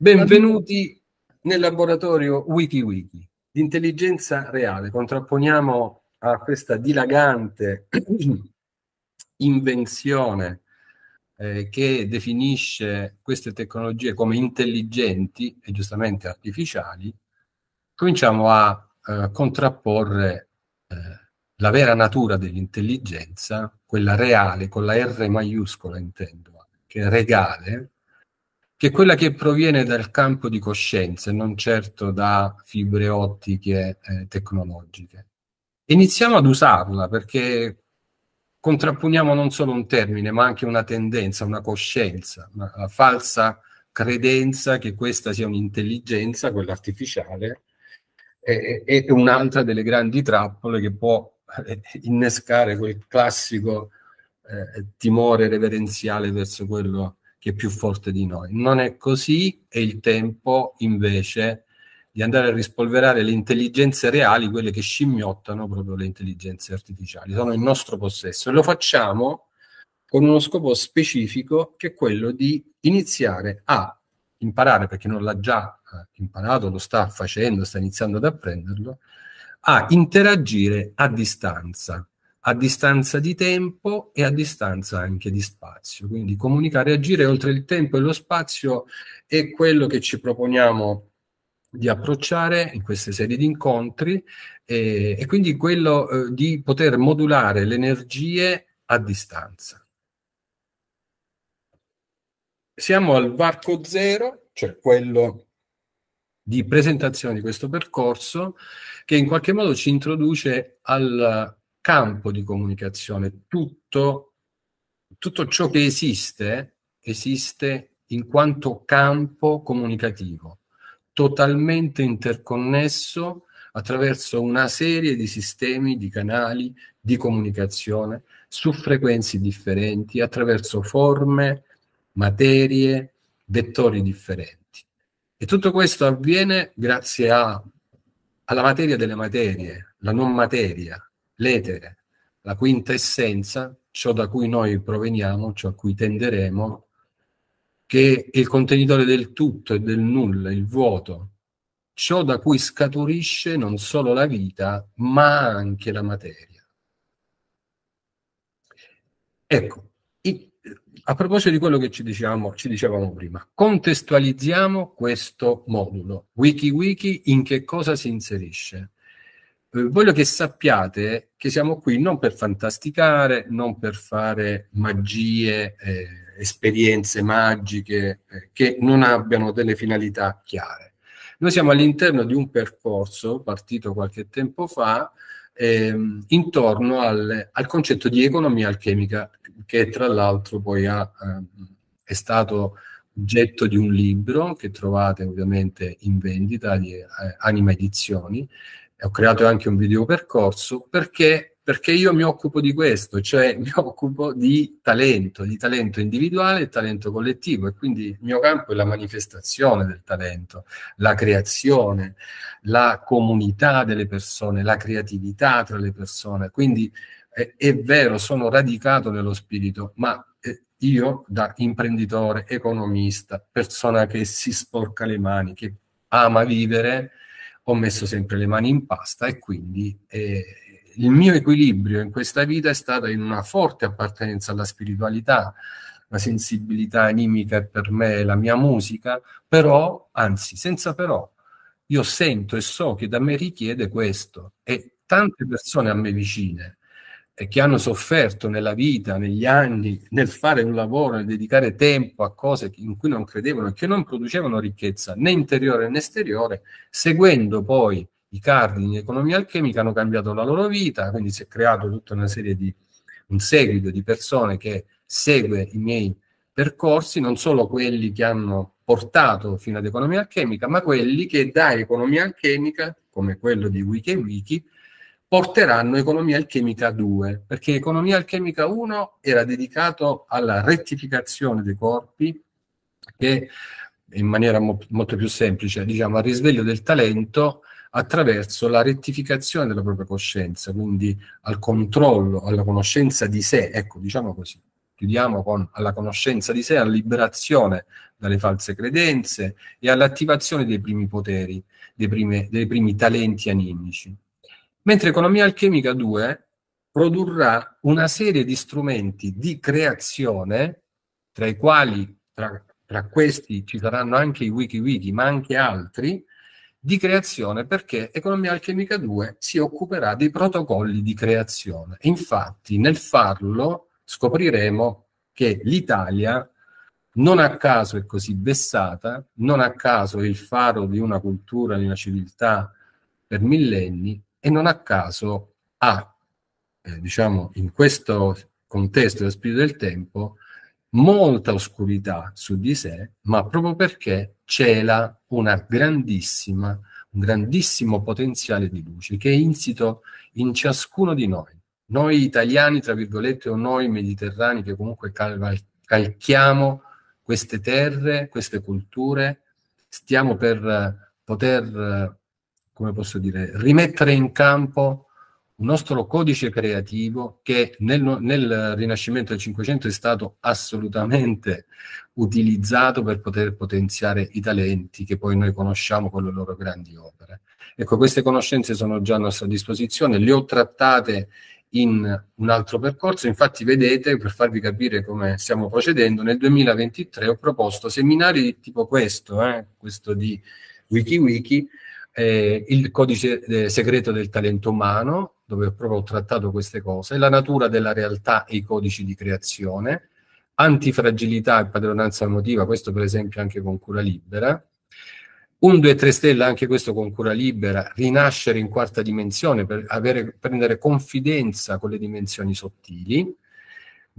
Benvenuti nel laboratorio WikiWiki, l'intelligenza reale. Contrapponiamo a questa dilagante invenzione eh, che definisce queste tecnologie come intelligenti e giustamente artificiali, cominciamo a eh, contrapporre eh, la vera natura dell'intelligenza, quella reale, con la R maiuscola intendo, che è regale, che quella che proviene dal campo di coscienza e non certo da fibre ottiche eh, tecnologiche. Iniziamo ad usarla perché contrapponiamo non solo un termine, ma anche una tendenza, una coscienza, una, la falsa credenza che questa sia un'intelligenza, quella artificiale, è, è un'altra delle grandi trappole che può eh, innescare quel classico eh, timore reverenziale verso quello che è più forte di noi. Non è così, è il tempo invece di andare a rispolverare le intelligenze reali, quelle che scimmiottano proprio le intelligenze artificiali, sono in nostro possesso e lo facciamo con uno scopo specifico che è quello di iniziare a imparare, perché non l'ha già eh, imparato, lo sta facendo, sta iniziando ad apprenderlo, a interagire a distanza a distanza di tempo e a distanza anche di spazio. Quindi comunicare e agire oltre il tempo e lo spazio è quello che ci proponiamo di approcciare in queste serie di incontri eh, e quindi quello eh, di poter modulare le energie a distanza. Siamo al varco zero, cioè quello di presentazione di questo percorso che in qualche modo ci introduce al campo di comunicazione, tutto, tutto ciò che esiste, esiste in quanto campo comunicativo, totalmente interconnesso attraverso una serie di sistemi, di canali di comunicazione su frequenze differenti, attraverso forme, materie, vettori differenti. E tutto questo avviene grazie a, alla materia delle materie, la non materia, l'etere, la quinta essenza, ciò da cui noi proveniamo, ciò a cui tenderemo, che è il contenitore del tutto e del nulla, il vuoto, ciò da cui scaturisce non solo la vita, ma anche la materia. Ecco, a proposito di quello che ci, diciamo, ci dicevamo prima, contestualizziamo questo modulo. WikiWiki Wiki in che cosa si inserisce? Eh, voglio che sappiate che siamo qui non per fantasticare, non per fare magie, eh, esperienze magiche eh, che non abbiano delle finalità chiare. Noi siamo all'interno di un percorso partito qualche tempo fa ehm, intorno al, al, concetto di economia alchemica che tra l'altro poi ha, ehm, è stato oggetto di un libro che trovate ovviamente in vendita di eh, Anima Edizioni ho creato anche un video percorso perché, perché io mi occupo di questo, cioè mi occupo di talento, di talento individuale e talento collettivo e quindi il mio campo è la manifestazione del talento, la creazione, la comunità delle persone, la creatività tra le persone, quindi è, è vero, sono radicato nello spirito, ma eh, io da imprenditore, economista, persona che si sporca le mani, che ama vivere, ho messo sempre le mani in pasta e quindi eh, il mio equilibrio in questa vita è stato in una forte appartenenza alla spiritualità, la sensibilità animica è per me la mia musica, però, anzi, senza però, io sento e so che da me richiede questo e tante persone a me vicine e che hanno sofferto nella vita, negli anni, nel fare un lavoro, nel dedicare tempo a cose in cui non credevano e che non producevano ricchezza né interiore né esteriore, seguendo poi i cardini economia alchemica hanno cambiato la loro vita, quindi si è creato tutta una serie di un seguito di persone che segue i miei percorsi, non solo quelli che hanno portato fino ad economia alchemica, ma quelli che da economia alchemica, come quello di WikiWiki, Wiki, porteranno Economia Alchemica 2, perché Economia Alchemica 1 era dedicato alla rettificazione dei corpi che in maniera mo- molto più semplice, diciamo al risveglio del talento attraverso la rettificazione della propria coscienza, quindi al controllo, alla conoscenza di sé, ecco, diciamo così. Chiudiamo con alla conoscenza di sé, alla liberazione dalle false credenze e all'attivazione dei primi poteri, dei, prime, dei primi talenti animici mentre Economia Alchemica 2 produrrà una serie di strumenti di creazione, tra i quali, tra, tra questi ci saranno anche i WikiWiki, ma anche altri, di creazione perché Economia Alchemica 2 si occuperà dei protocolli di creazione. Infatti, nel farlo scopriremo che l'Italia non a caso è così vessata, non a caso è il faro di una cultura, di una civiltà per millenni, e non a caso ha, eh, diciamo, in questo contesto dello spirito del tempo, molta oscurità su di sé, ma proprio perché cela una grandissima, un grandissimo potenziale di luce che è insito in ciascuno di noi. Noi italiani, tra virgolette, o noi mediterranei che comunque cal- calchiamo queste terre, queste culture, stiamo per poter come posso dire, rimettere in campo un nostro codice creativo che nel, nel, Rinascimento del Cinquecento è stato assolutamente utilizzato per poter potenziare i talenti che poi noi conosciamo con le loro grandi opere. Ecco, queste conoscenze sono già a nostra disposizione, le ho trattate in un altro percorso, infatti vedete, per farvi capire come stiamo procedendo, nel 2023 ho proposto seminari di tipo questo, eh, questo di WikiWiki, Wiki, eh, il codice eh, segreto del talento umano, dove proprio ho trattato queste cose, la natura della realtà e i codici di creazione, antifragilità e padronanza emotiva, questo per esempio anche con cura libera, un 2 3 stelle anche questo con cura libera, rinascere in quarta dimensione per avere, prendere confidenza con le dimensioni sottili,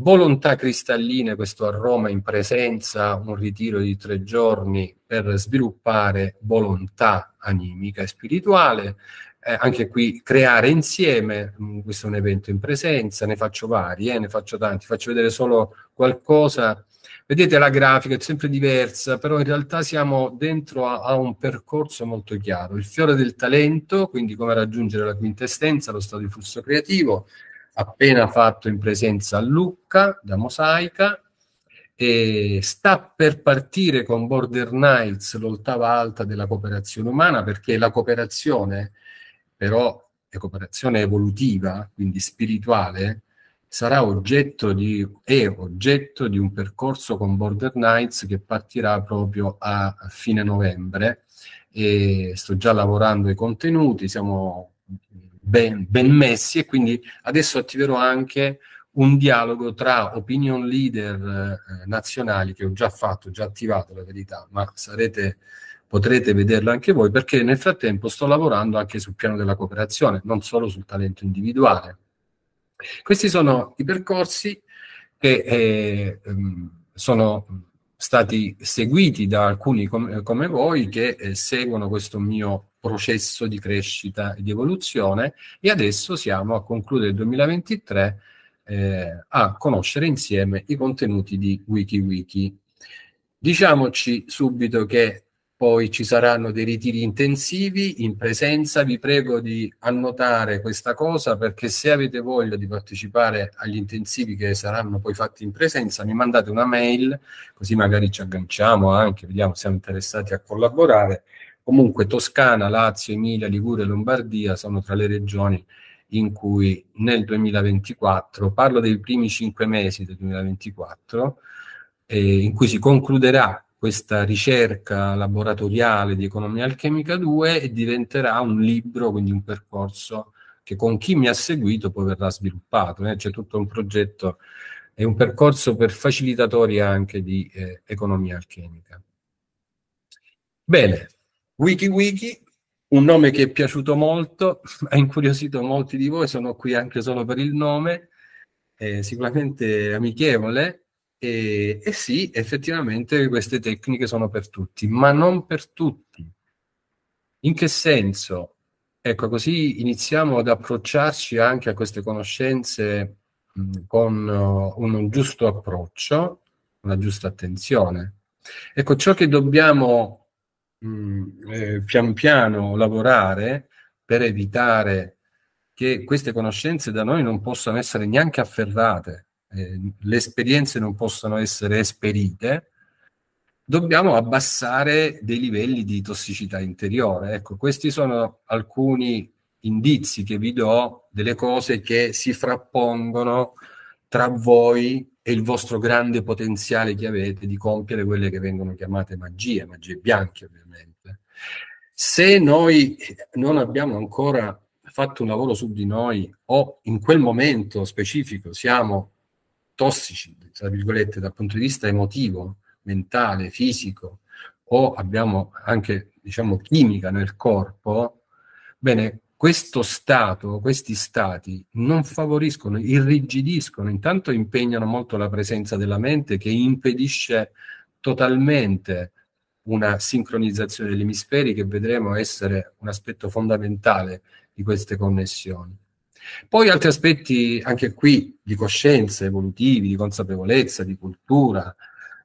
volontà cristalline, questo a Roma in presenza, un ritiro di tre giorni per sviluppare volontà animica e spirituale. Eh, anche qui creare insieme, mm, questo è un evento in presenza, ne faccio vari, eh, ne faccio tanti, faccio vedere solo qualcosa. Vedete la grafica è sempre diversa, però in realtà siamo dentro a, a un percorso molto chiaro. Il fiore del talento, quindi come raggiungere la quintessenza, lo stato di flusso creativo, appena fatto in presenza a Lucca da Mosaica e sta per partire con Border Knights l'ottava alta della cooperazione umana perché la cooperazione però è cooperazione evolutiva, quindi spirituale, sarà oggetto di, è oggetto di un percorso con Border Knights che partirà proprio a fine novembre e sto già lavorando ai contenuti, siamo ben, ben messi e quindi adesso attiverò anche un dialogo tra opinion leader eh, nazionali che ho già fatto, già attivato la verità, ma sarete, potrete vederlo anche voi perché nel frattempo sto lavorando anche sul piano della cooperazione, non solo sul talento individuale. Questi sono i percorsi che eh, ehm, sono stati seguiti da alcuni com- come voi che eh, seguono questo mio processo di crescita e di evoluzione e adesso siamo a concludere il 2023 eh, a conoscere insieme i contenuti di WikiWiki. Diciamoci subito che poi ci saranno dei ritiri intensivi in presenza. Vi prego di annotare questa cosa perché se avete voglia di partecipare agli intensivi che saranno poi fatti in presenza, mi mandate una mail, così magari ci agganciamo anche, vediamo se siamo interessati a collaborare. Comunque Toscana, Lazio, Emilia, Liguria e Lombardia sono tra le regioni in cui nel 2024, parlo dei primi cinque mesi del 2024, eh, in cui si concluderà questa ricerca laboratoriale di Economia Alchemica 2 e diventerà un libro, quindi un percorso che con chi mi ha seguito poi verrà sviluppato. Eh? C'è tutto un progetto è un percorso per facilitatori anche di eh, economia alchemica. Bene, WikiWiki, un nome che è piaciuto molto, ha incuriosito molti di voi, sono qui anche solo per il nome, eh, sicuramente amichevole, e, e, sì, effettivamente queste tecniche sono per tutti, ma non per tutti. In che senso? Ecco, così iniziamo ad approcciarci anche a queste conoscenze con uh, un giusto approccio, una giusta attenzione. Ecco, ciò che dobbiamo mh, eh, pian piano lavorare per evitare che queste conoscenze da noi non possano essere neanche afferrate, Ehm, le esperienze non possono essere esperite, dobbiamo abbassare dei livelli di tossicità interiore. Ecco, questi sono alcuni indizi che vi do delle cose che si frappongono tra voi e il vostro grande potenziale che avete di compiere quelle che vengono chiamate magie, magie bianche ovviamente. Se noi non abbiamo ancora fatto un lavoro su di noi o in quel momento specifico siamo tossici, tra virgolette, dal punto di vista emotivo, mentale, fisico, o abbiamo anche, diciamo, chimica nel corpo, bene, questo stato, questi stati non favoriscono, irrigidiscono, intanto impegnano molto la presenza della mente che impedisce totalmente una sincronizzazione degli emisferi che vedremo essere un aspetto fondamentale di queste connessioni. Poi altri aspetti, anche qui, di coscienza, evolutivi, di consapevolezza, di cultura,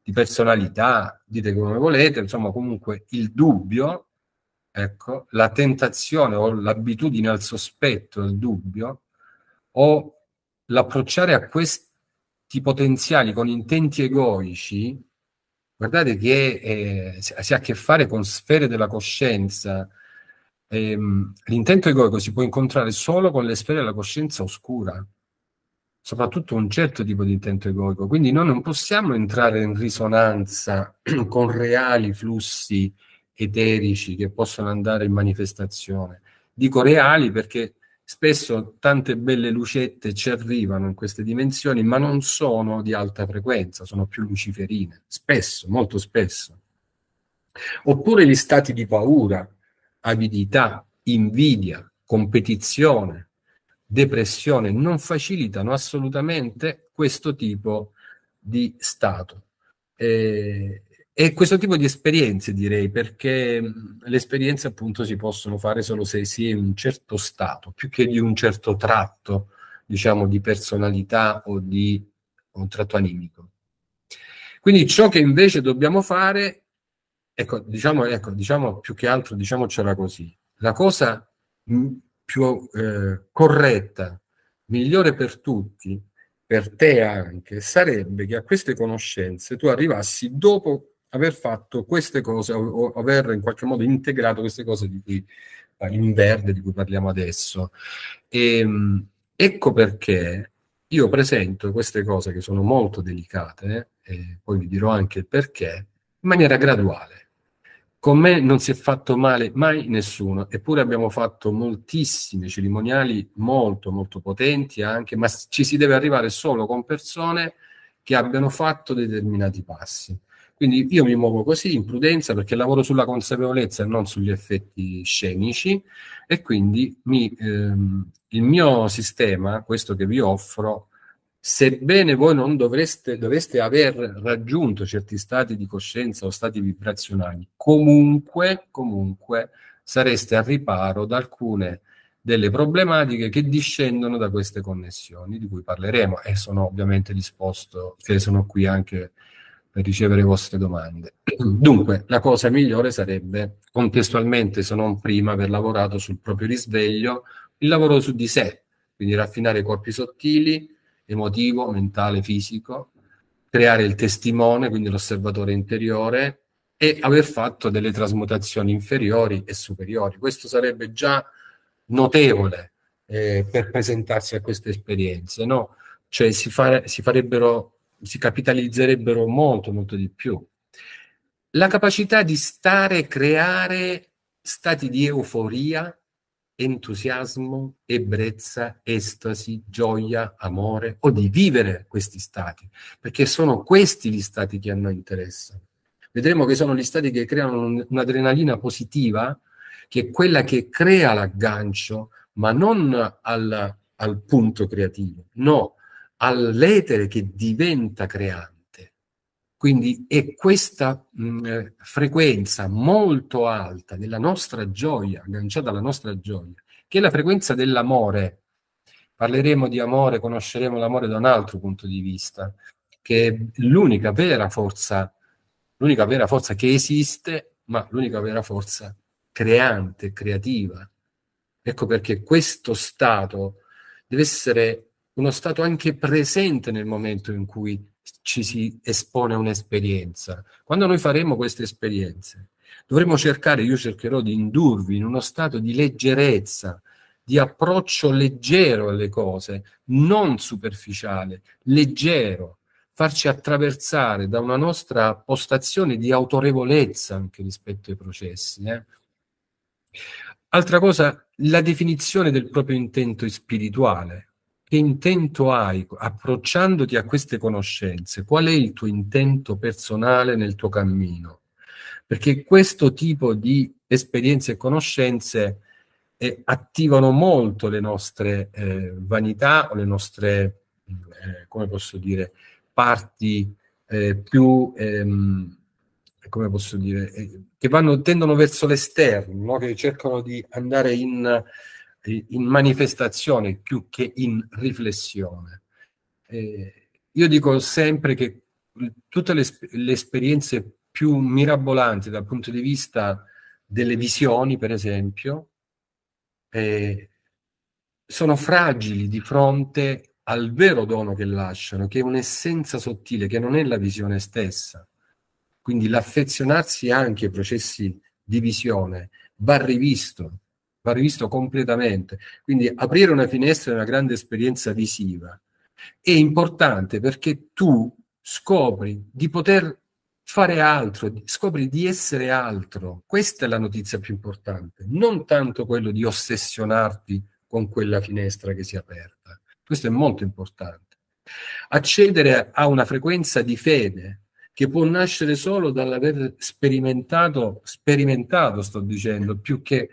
di personalità, dite come volete, insomma comunque il dubbio, ecco, la tentazione o l'abitudine al sospetto, al dubbio, o l'approcciare a questi potenziali con intenti egoici, guardate che eh, si ha a che fare con sfere della coscienza, ehm, l'intento egoico si può incontrare solo con le sfere della coscienza oscura, soprattutto un certo tipo di intento egoico. Quindi noi non possiamo entrare in risonanza con reali flussi eterici che possono andare in manifestazione. Dico reali perché spesso tante belle lucette ci arrivano in queste dimensioni, ma non sono di alta frequenza, sono più luciferine, spesso, molto spesso. Oppure gli stati di paura, avidità, invidia, competizione, depressione non facilitano assolutamente questo tipo di stato. E, e questo tipo di esperienze direi, perché mm, le esperienze appunto si possono fare solo se si è in un certo stato, più che di un certo tratto, diciamo, di personalità o di un tratto animico. Quindi ciò che invece dobbiamo fare Ecco diciamo, ecco, diciamo, più che altro, diciamocela così, la cosa m- più eh, corretta, migliore per tutti, per te anche, sarebbe che a queste conoscenze tu arrivassi dopo aver fatto queste cose o, o aver in qualche modo integrato queste cose di cui in verde di cui parliamo adesso. E, ehm, ecco perché io presento queste cose che sono molto delicate, eh, e poi vi dirò anche il perché, in maniera graduale. Con me non si è fatto male mai nessuno, eppure abbiamo fatto moltissime cerimoniali molto molto potenti anche, ma ci si deve arrivare solo con persone che abbiano fatto determinati passi. Quindi io mi muovo così in prudenza perché lavoro sulla consapevolezza e non sugli effetti scenici e quindi mi, ehm, il mio sistema, questo che vi offro, sebbene voi non dovreste, dovreste aver raggiunto certi stati di coscienza o stati vibrazionali, comunque, comunque sareste al riparo da alcune delle problematiche che discendono da queste connessioni di cui parleremo e sono ovviamente disposto, che cioè sono qui anche per ricevere vostre domande. Dunque, la cosa migliore sarebbe contestualmente, se non prima, aver lavorato sul proprio risveglio, il lavoro su di sé, quindi raffinare i corpi sottili, emotivo, mentale, fisico, creare il testimone, quindi l'osservatore interiore e aver fatto delle trasmutazioni inferiori e superiori. Questo sarebbe già notevole eh, per presentarsi a queste esperienze, no? Cioè si, fare, si, farebbero, si capitalizzerebbero molto, molto di più. La capacità di stare, creare stati di euforia entusiasmo, ebbrezza, estasi, gioia, amore o di vivere questi stati, perché sono questi gli stati che a noi interessano. Vedremo che sono gli stati che creano un'adrenalina positiva, che è quella che crea l'aggancio, ma non al, al punto creativo, no, all'etere che diventa creato. Quindi è questa mh, mm, eh, frequenza molto alta della nostra gioia, agganciata alla nostra gioia, che è la frequenza dell'amore. Parleremo di amore, conosceremo l'amore da un altro punto di vista, che è l'unica vera forza, l'unica vera forza che esiste, ma l'unica vera forza creante, creativa. Ecco perché questo stato deve essere uno stato anche presente nel momento in cui ci si espone a un'esperienza. Quando noi faremo queste esperienze, dovremo cercare, io cercherò di indurvi in uno stato di leggerezza, di approccio leggero alle cose, non superficiale, leggero, farci attraversare da una nostra postazione di autorevolezza anche rispetto ai processi. Eh? Altra cosa, la definizione del proprio intento spirituale che intento hai approcciandoti a queste conoscenze? Qual è il tuo intento personale nel tuo cammino? Perché questo tipo di esperienze e conoscenze eh, attivano molto le nostre eh, vanità o le nostre, eh, come posso dire, parti eh, più, ehm, come posso dire, eh, che vanno, tendono verso l'esterno, no? che cercano di andare in in manifestazione più che in riflessione. Eh, io dico sempre che tutte le, le, esperienze più mirabolanti dal punto di vista delle visioni, per esempio, eh, sono fragili di fronte al vero dono che lasciano, che è un'essenza sottile, che non è la visione stessa. Quindi l'affezionarsi anche ai processi di visione va rivisto, va rivisto completamente. Quindi aprire una finestra è una grande esperienza visiva. È importante perché tu scopri di poter fare altro, scopri di essere altro. Questa è la notizia più importante, non tanto quello di ossessionarti con quella finestra che si è aperta. Questo è molto importante. Accedere a una frequenza di fede che può nascere solo dall'aver sperimentato, sperimentato sto dicendo, più che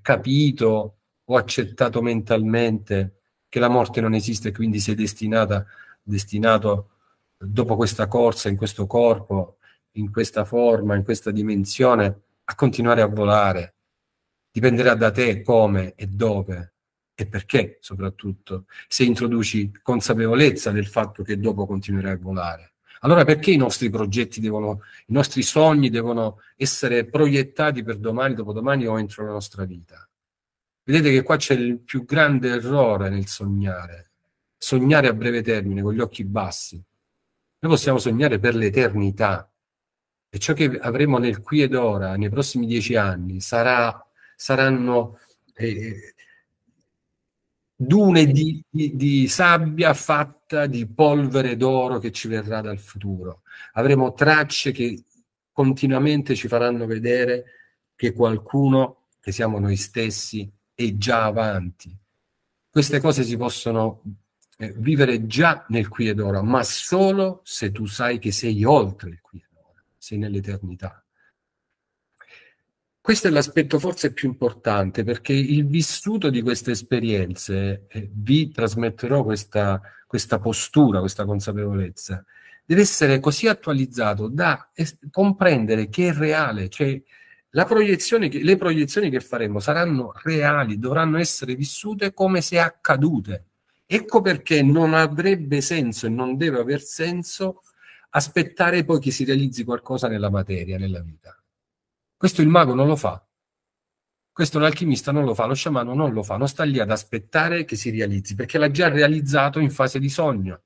capito o accettato mentalmente che la morte non esiste e quindi sei destinata, destinato dopo questa corsa, in questo corpo, in questa forma, in questa dimensione, a continuare a volare. Dipenderà da te come e dove e perché soprattutto, se introduci consapevolezza del fatto che dopo continuerai a volare. Allora perché i nostri progetti devono, i nostri sogni devono essere proiettati per domani, dopodomani o entro la nostra vita? Vedete che qua c'è il più grande errore nel sognare, sognare a breve termine con gli occhi bassi. Noi possiamo sognare per l'eternità e ciò che avremo nel qui ed ora, nei prossimi dieci anni, sarà, saranno eh, dune di, di, di, sabbia fatta di polvere d'oro che ci verrà dal futuro. Avremo tracce che continuamente ci faranno vedere che qualcuno, che siamo noi stessi, è già avanti. Queste cose si possono eh, vivere già nel qui ed ora, ma solo se tu sai che sei oltre il qui ed ora, sei nell'eternità. Questo è l'aspetto forse più importante perché il vissuto di queste esperienze, eh, vi trasmetterò questa, questa, postura, questa consapevolezza, deve essere così attualizzato da es- comprendere che è reale, cioè proiezione che, le proiezioni che faremo saranno reali, dovranno essere vissute come se accadute. Ecco perché non avrebbe senso e non deve aver senso aspettare poi che si realizzi qualcosa nella materia, nella vita questo il mago non lo fa. Questo l'alchimista non lo fa, lo sciamano non lo fa, non sta lì ad aspettare che si realizzi, perché l'ha già realizzato in fase di sogno.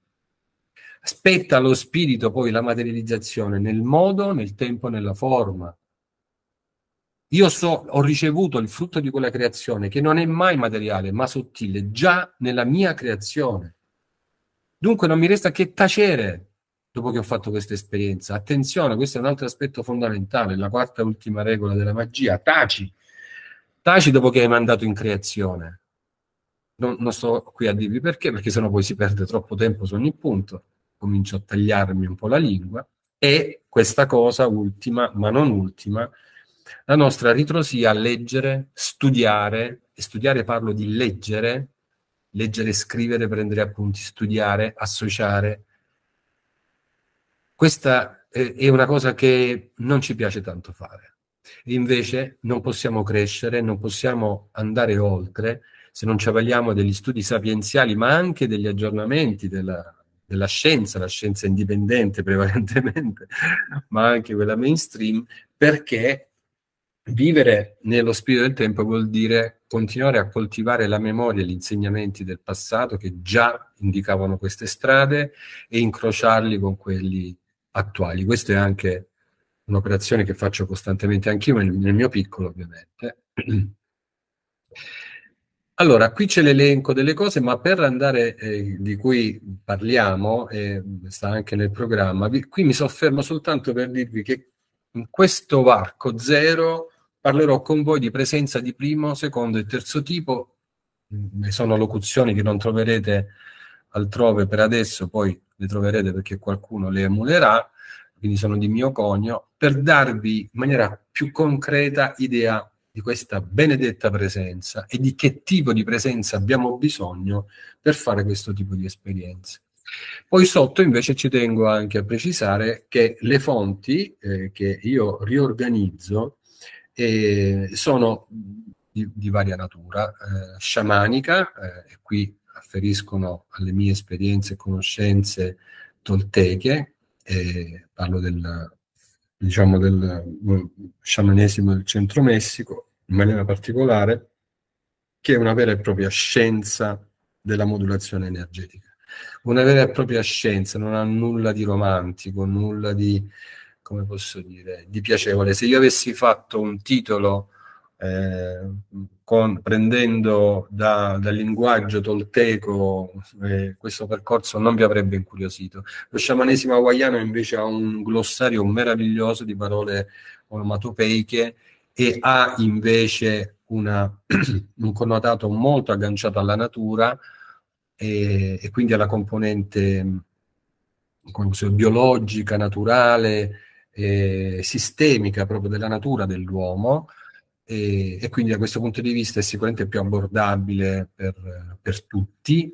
Aspetta lo spirito poi la materializzazione nel modo, nel tempo, nella forma. Io so, ho ricevuto il frutto di quella creazione che non è mai materiale, ma sottile, già nella mia creazione. Dunque non mi resta che tacere dopo che ho fatto questa esperienza. Attenzione, questo è un altro aspetto fondamentale, la quarta e ultima regola della magia, taci. Taci dopo che hai mandato in creazione. Non, non sto qui a dirvi perché, perché sennò poi si perde troppo tempo su ogni punto. Comincio a tagliarmi un po' la lingua. E questa cosa ultima, ma non ultima, la nostra ritrosia a leggere, studiare, e studiare parlo di leggere, leggere, scrivere, prendere appunti, studiare, associare, questa eh, è una cosa che non ci piace tanto fare. Invece non possiamo crescere, non possiamo andare oltre se non ci avvaliamo degli studi sapienziali, ma anche degli aggiornamenti della, della scienza, la scienza indipendente prevalentemente, ma anche quella mainstream, perché vivere nello spirito del tempo vuol dire continuare a coltivare la memoria e gli insegnamenti del passato che già indicavano queste strade e incrociarli con quelli attuali. Questa è anche un'operazione che faccio costantemente anch'io, nel, mio piccolo ovviamente. Allora, qui c'è l'elenco delle cose, ma per andare eh, di cui parliamo, eh, sta anche nel programma, vi, qui mi soffermo soltanto per dirvi che in questo varco zero parlerò con voi di presenza di primo, secondo e terzo tipo, sono locuzioni che non troverete altrove per adesso, poi le troverete perché qualcuno le emulerà, quindi sono di mio conio, per darvi in maniera più concreta idea di questa benedetta presenza e di che tipo di presenza abbiamo bisogno per fare questo tipo di esperienze. Poi sotto invece ci tengo anche a precisare che le fonti eh, che io riorganizzo eh, sono di, di, varia natura, eh, sciamanica, eh, e qui afferiscono alle mie esperienze e conoscenze tolteche, e parlo del, diciamo, del sciamanesimo del centro Messico, in maniera particolare, che è una vera e propria scienza della modulazione energetica. Una vera e propria scienza, non ha nulla di romantico, nulla di, come posso dire, di piacevole. Se io avessi fatto un titolo eh, con, prendendo da, dal linguaggio tolteco eh, questo percorso non vi avrebbe incuriosito. Lo sciamanesimo hawaiano invece ha un glossario meraviglioso di parole onomatopeiche e ha invece una, un connotato molto agganciato alla natura e, e quindi alla componente dire, biologica, naturale, eh, sistemica proprio della natura dell'uomo e, e, quindi da questo punto di vista è sicuramente più abbordabile per, per tutti,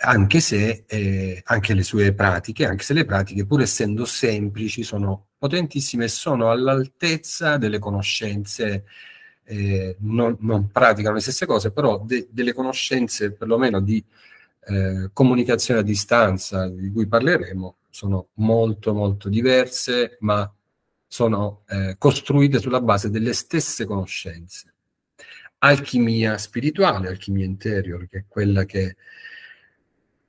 anche se eh, anche le sue pratiche, anche se le pratiche pur essendo semplici sono potentissime e sono all'altezza delle conoscenze, eh, non, non, praticano le stesse cose, però de, delle conoscenze perlomeno di eh, comunicazione a distanza di cui parleremo sono molto molto diverse ma sono eh, costruite sulla base delle stesse conoscenze. Alchimia spirituale, alchimia interior, che è quella che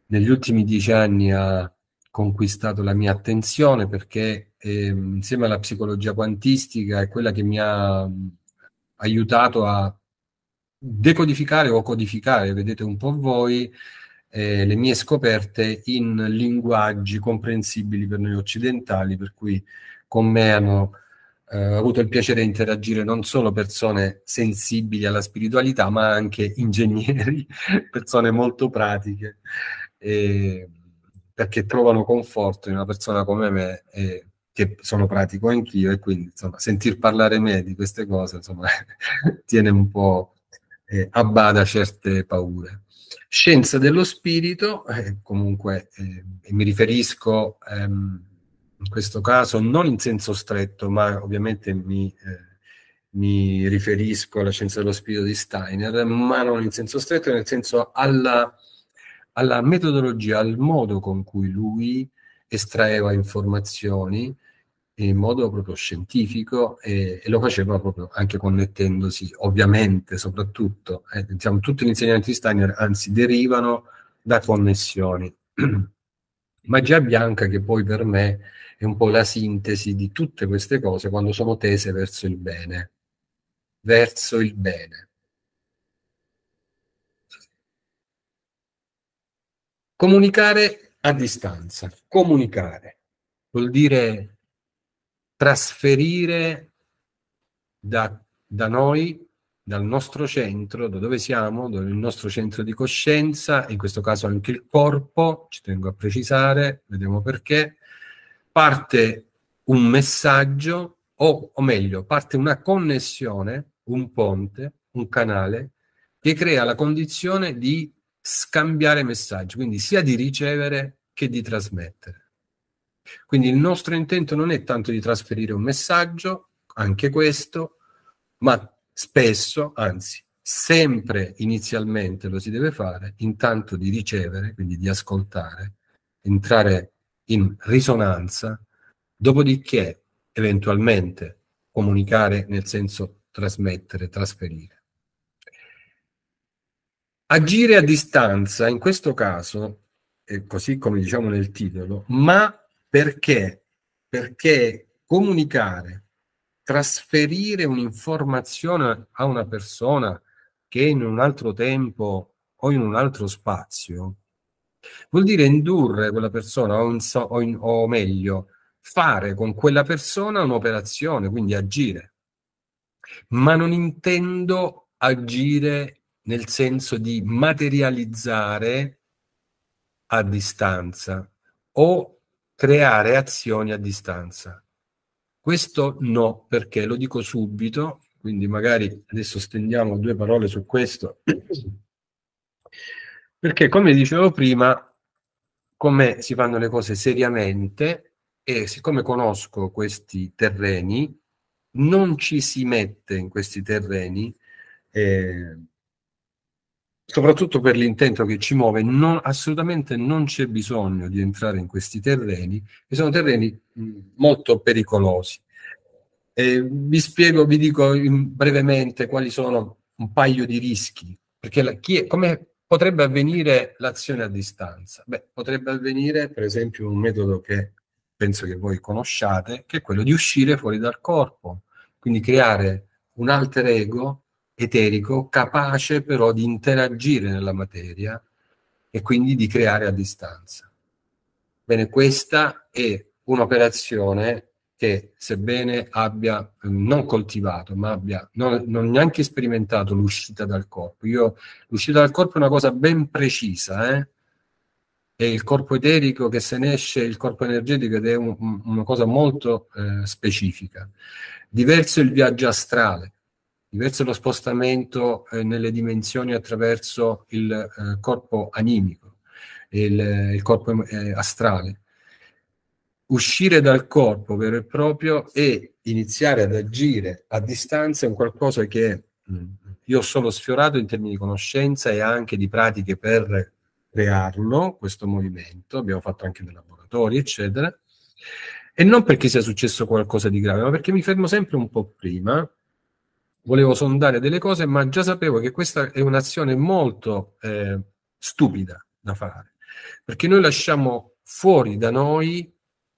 negli ultimi dieci anni ha conquistato la mia attenzione perché eh, insieme alla psicologia quantistica è quella che mi ha mh, mm, aiutato a decodificare o codificare, vedete un po' voi, eh, le mie scoperte in linguaggi comprensibili per noi occidentali, per cui con me hanno eh, avuto il piacere di interagire non solo persone sensibili alla spiritualità, ma anche ingegneri, persone molto pratiche, e, perché trovano conforto in una persona come me. E, che sono pratico anch'io e quindi insomma sentir parlare me di queste cose insomma tiene un po' eh, a bada certe paure. Scienza dello spirito, eh, comunque eh, mi riferisco ehm, in questo caso non in senso stretto, ma ovviamente mi, eh, mi riferisco alla scienza dello spirito di Steiner, ma non in senso stretto, nel senso alla, alla metodologia, al modo con cui lui estraeva informazioni in modo proprio scientifico e, e, lo faceva proprio anche connettendosi, ovviamente, soprattutto, eh, diciamo, tutti gli insegnanti di Steiner, anzi, derivano da connessioni. Magia bianca che poi per me è un po' la sintesi di tutte queste cose quando sono tese verso il bene. Verso il bene. Comunicare a distanza. Comunicare vuol dire trasferire da, da noi dal nostro centro, da dove siamo, dal nostro centro di coscienza, in questo caso anche il corpo, ci tengo a precisare, vediamo perché, parte un messaggio, o, o meglio, parte una connessione, un ponte, un canale, che crea la condizione di scambiare messaggi, quindi sia di ricevere che di trasmettere. Quindi il nostro intento non è tanto di trasferire un messaggio, anche questo, ma spesso, anzi sempre inizialmente lo si deve fare, intanto di ricevere, quindi di ascoltare, entrare in risonanza, dopodiché eventualmente comunicare nel senso trasmettere, trasferire. Agire a distanza, in questo caso, così come diciamo nel titolo, ma perché? Perché comunicare, trasferire un'informazione a una persona che è in un altro tempo o in un altro spazio Vuol dire indurre quella persona o, so, o, in, o meglio fare con quella persona un'operazione, quindi agire. Ma non intendo agire nel senso di materializzare a distanza o creare azioni a distanza. Questo no, perché lo dico subito, quindi magari adesso stendiamo due parole su questo. Perché, come dicevo prima, come si fanno le cose seriamente e siccome conosco questi terreni, non ci si mette in questi terreni, eh, soprattutto per l'intento che ci muove, non, assolutamente non c'è bisogno di entrare in questi terreni, che sono terreni mm, molto pericolosi. Eh, vi spiego, vi dico brevemente quali sono un paio di rischi, perché la, chi è, come Potrebbe avvenire l'azione a distanza. Beh, potrebbe avvenire, per esempio, un metodo che penso che voi conosciate, che è quello di uscire fuori dal corpo, quindi creare un alter ego eterico capace però di interagire nella materia e quindi di creare a distanza. Bene, questa è un'operazione che sebbene abbia eh, non coltivato, ma abbia non, non neanche sperimentato l'uscita dal corpo. Io, l'uscita dal corpo è una cosa ben precisa, eh? è il corpo eterico che se ne esce, il corpo energetico, ed è un, una cosa molto eh, specifica. Diverso il viaggio astrale, diverso lo spostamento eh, nelle dimensioni attraverso il eh, corpo animico, il, eh, il corpo astrale uscire dal corpo vero e proprio e iniziare ad agire a distanza è un qualcosa che io ho solo sfiorato in termini di conoscenza e anche di pratiche per crearlo, questo movimento, abbiamo fatto anche dei laboratori, eccetera. E non perché sia successo qualcosa di grave, ma perché mi fermo sempre un po' prima, volevo sondare delle cose, ma già sapevo che questa è un'azione molto eh, stupida da fare, perché noi lasciamo fuori da noi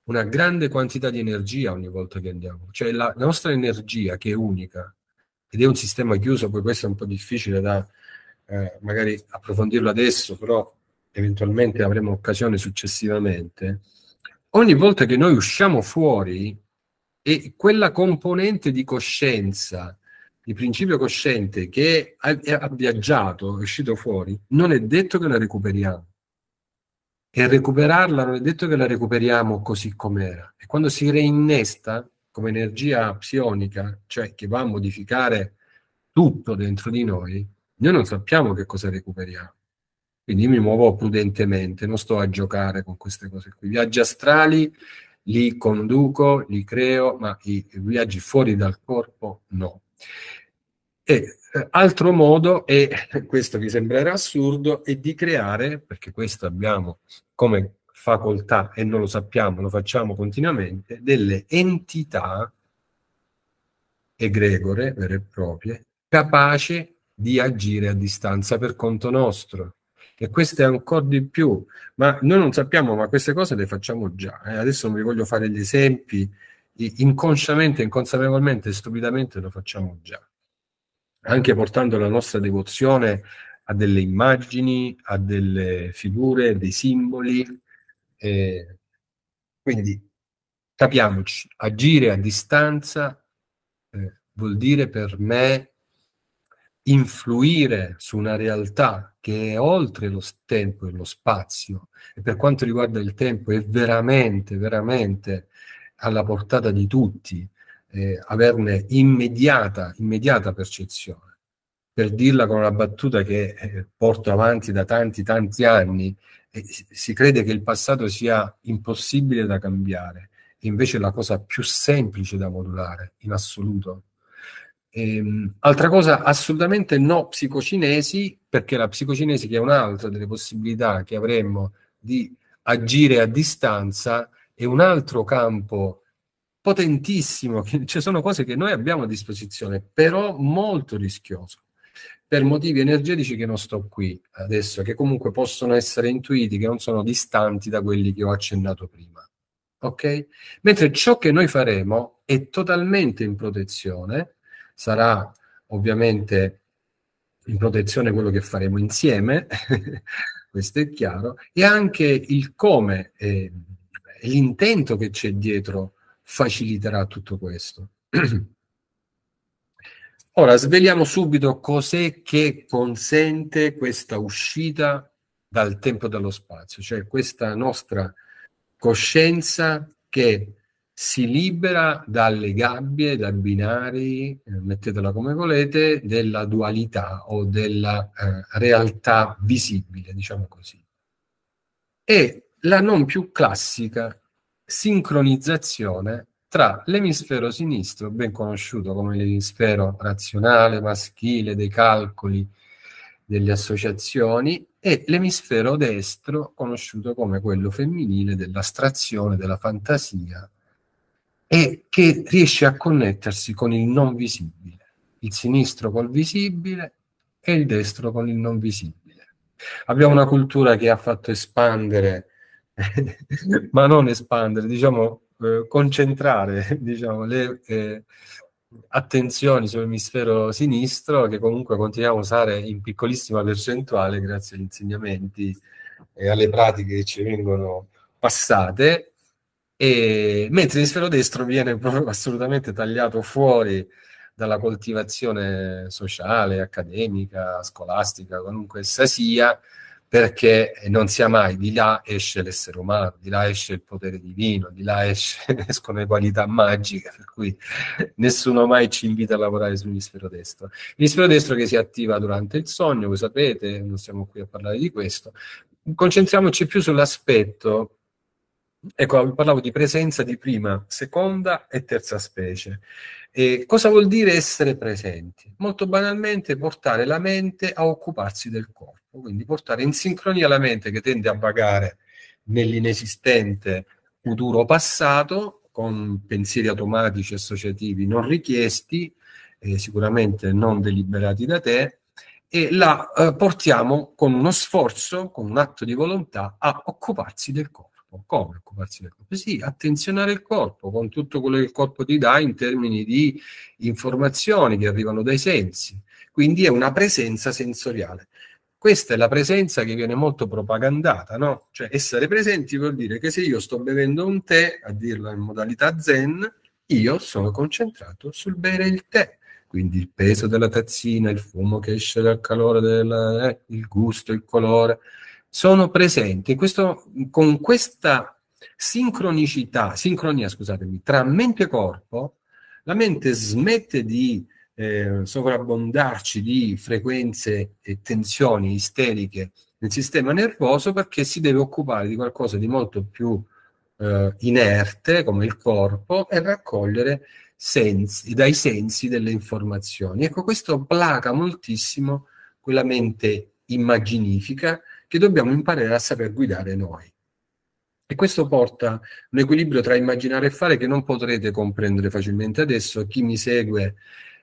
una grande quantità di energia ogni volta che andiamo, cioè la nostra energia che è unica ed è un sistema chiuso, poi questo è un po' difficile da eh, magari approfondirlo adesso, però eventualmente avremo occasione successivamente. Ogni volta che noi usciamo fuori e quella componente di coscienza, di principio cosciente che ha, ha viaggiato, è uscito fuori, non è detto che la recuperiamo e recuperarla non è detto che la recuperiamo così com'era. E quando si reinnesta come energia psionica, cioè che va a modificare tutto dentro di noi, noi non sappiamo che cosa recuperiamo. Quindi io mi muovo prudentemente, non sto a giocare con queste cose qui. I viaggi astrali li conduco, li creo, ma i viaggi fuori dal corpo no. E eh, altro modo, e questo vi sembrerà assurdo, è di creare, perché questo abbiamo come facoltà e non lo sappiamo, lo facciamo continuamente, delle entità egregore vere e proprie, capaci di agire a distanza per conto nostro. E questo è ancora di più, ma noi non sappiamo, ma queste cose le facciamo già. Eh? Adesso non vi voglio fare gli esempi, inconsciamente, inconsapevolmente, stupidamente lo facciamo già anche portando la nostra devozione a delle immagini, a delle figure, dei simboli. Eh, quindi capiamoci, agire a distanza eh, vuol dire per me influire su una realtà che è oltre lo tempo e lo spazio e per quanto riguarda il tempo è veramente, veramente alla portata di tutti eh, averne immediata, immediata percezione. Per dirla con una battuta che eh, porto avanti da tanti, tanti anni, eh, si crede che il passato sia impossibile da cambiare, invece è la cosa più semplice da modulare in assoluto. Ehm, altra cosa, assolutamente no psicocinesi, perché la psicocinesi, che è un'altra delle possibilità che avremmo di agire a distanza, è un altro campo potentissimo, ci sono cose che noi abbiamo a disposizione, però molto rischioso per motivi energetici che non sto qui adesso, che comunque possono essere intuiti, che non sono distanti da quelli che ho accennato prima. Ok? Mentre ciò che noi faremo è totalmente in protezione, sarà ovviamente in protezione quello che faremo insieme, questo è chiaro, e anche il come e l'intento che c'è dietro faciliterà tutto questo. Ora sveliamo subito cos'è che consente questa uscita dal tempo e dallo spazio, cioè questa nostra coscienza che si libera dalle gabbie, dai binari, eh, mettetela come volete, della dualità o della eh, realtà visibile, diciamo così. E la non più classica sincronizzazione tra l'emisfero sinistro, ben conosciuto come l'emisfero razionale maschile dei calcoli, delle associazioni, e l'emisfero destro, conosciuto come quello femminile dell'astrazione, della fantasia, e che riesce a connettersi con il non visibile, il sinistro col visibile e il destro con il non visibile. Abbiamo una cultura che ha fatto espandere ma non espandere, diciamo eh, concentrare diciamo, le eh, attenzioni sull'emisfero sinistro che comunque continuiamo a usare in piccolissima percentuale grazie agli insegnamenti e alle pratiche che ci vengono passate, e, mentre l'emisfero destro viene assolutamente tagliato fuori dalla coltivazione sociale, accademica, scolastica, qualunque essa sia, perché non sia mai di là esce l'essere umano, di là esce il potere divino, di là esce, escono le qualità magiche, per cui nessuno mai ci invita a lavorare sull'isfero destro. L'isfero destro che si attiva durante il sogno, voi sapete, non siamo qui a parlare di questo, concentriamoci più sull'aspetto, ecco, parlavo di presenza di prima, seconda e terza specie. E cosa vuol dire essere presenti? Molto banalmente portare la mente a occuparsi del corpo quindi portare in sincronia la mente che tende a vagare nell'inesistente futuro passato con pensieri automatici associativi non richiesti, eh, sicuramente non deliberati da te, e la eh, portiamo con uno sforzo, con un atto di volontà a occuparsi del corpo. Come occuparsi del corpo? Sì, attenzionare il corpo con tutto quello che il corpo ti dà in termini di informazioni che arrivano dai sensi. Quindi è una presenza sensoriale. Questa è la presenza che viene molto propagandata, no? Cioè essere presenti vuol dire che se io sto bevendo un tè, a dirlo in modalità zen, io sono concentrato sul bere il tè. Quindi il peso della tazzina, il fumo che esce dal calore, del, eh, il gusto, il colore. Sono presenti. Questo, con questa sincronicità, sincronia, scusatemi, tra mente e corpo, la mente smette di eh, sovrabbondarci di frequenze e tensioni isteriche nel sistema nervoso perché si deve occupare di qualcosa di molto più eh, inerte come il corpo e raccogliere sensi, dai sensi delle informazioni. Ecco, questo placa moltissimo quella mente immaginifica che dobbiamo imparare a saper guidare noi. E questo porta un equilibrio tra immaginare e fare che non potrete comprendere facilmente adesso. Chi mi segue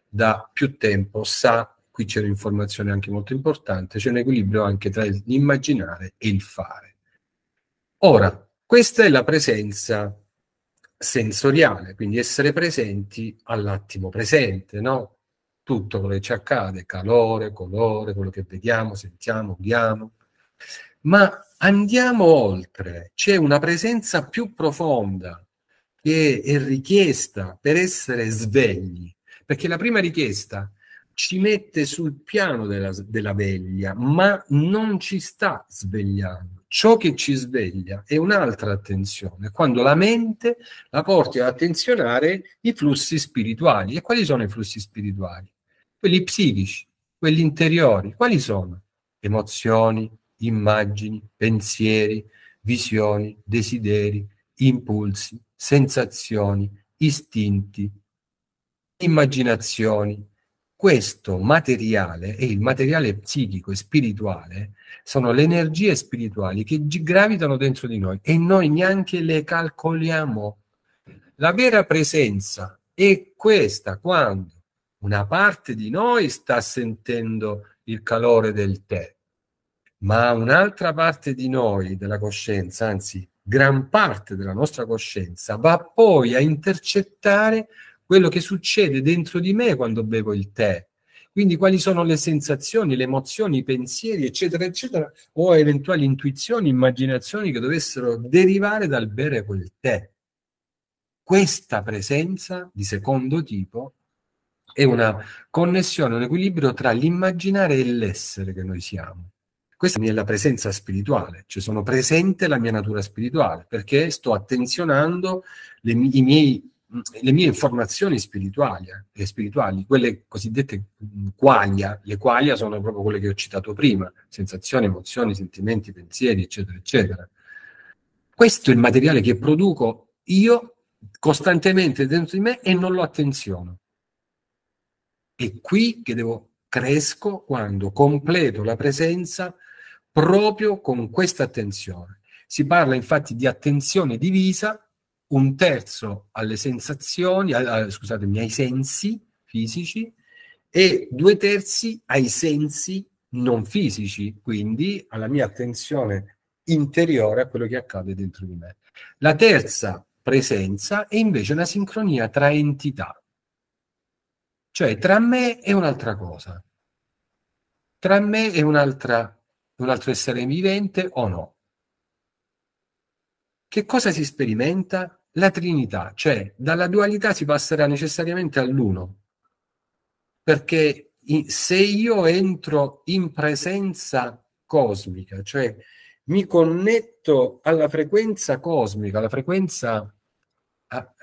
da più tempo sa, qui c'è un'informazione anche molto importante, c'è un equilibrio anche tra l'immaginare e il fare. Ora, questa è la presenza sensoriale, quindi essere presenti all'attimo presente, no? Tutto quello che ci accade, calore, colore, quello che vediamo, sentiamo, udiamo. Ma andiamo oltre, c'è una presenza più profonda che è richiesta per essere svegli, perché la prima richiesta ci mette sul piano della, della veglia, ma non ci sta svegliando. Ciò che ci sveglia è un'altra attenzione, quando la mente la porti ad attenzionare i flussi spirituali. E quali sono i flussi spirituali? Quelli psichici, quelli interiori. Quali sono? Emozioni, immagini, pensieri, visioni, desideri, impulsi, sensazioni, istinti, immaginazioni. Questo materiale e il materiale psichico e spirituale sono le energie spirituali che gravitano dentro di noi e noi neanche le calcoliamo. La vera presenza è questa quando una parte di noi sta sentendo il calore del tè, ma un'altra parte di noi, della coscienza, anzi gran parte della nostra coscienza, va poi a intercettare quello che succede dentro di me quando bevo il tè. Quindi quali sono le sensazioni, le emozioni, i pensieri, eccetera, eccetera, o eventuali intuizioni, immaginazioni che dovessero derivare dal bere quel tè. Questa presenza di secondo tipo è una connessione, un equilibrio tra l'immaginare e l'essere che noi siamo. Questa è la presenza spirituale, cioè sono presente la mia natura spirituale, perché sto attenzionando le, i miei le mie informazioni spirituali, eh, spirituali, quelle cosiddette quaglia, le quaglia sono proprio quelle che ho citato prima, sensazioni, emozioni, sentimenti, pensieri, eccetera, eccetera. Questo è il materiale che produco io costantemente dentro di me e non lo attenziono. È qui che devo cresco quando completo la presenza proprio con questa attenzione. Si parla infatti di attenzione divisa un terzo alle sensazioni, a, scusatemi, ai sensi fisici e due terzi ai sensi non fisici, quindi alla mia attenzione interiore a quello che accade dentro di me. La terza presenza è invece una sincronia tra entità, cioè tra me e un'altra cosa, tra me e un altro essere vivente o no. Che cosa si sperimenta? La Trinità, cioè dalla dualità si passerà necessariamente all'uno, perché se io entro in presenza cosmica, cioè mi connetto alla frequenza cosmica, alla frequenza a,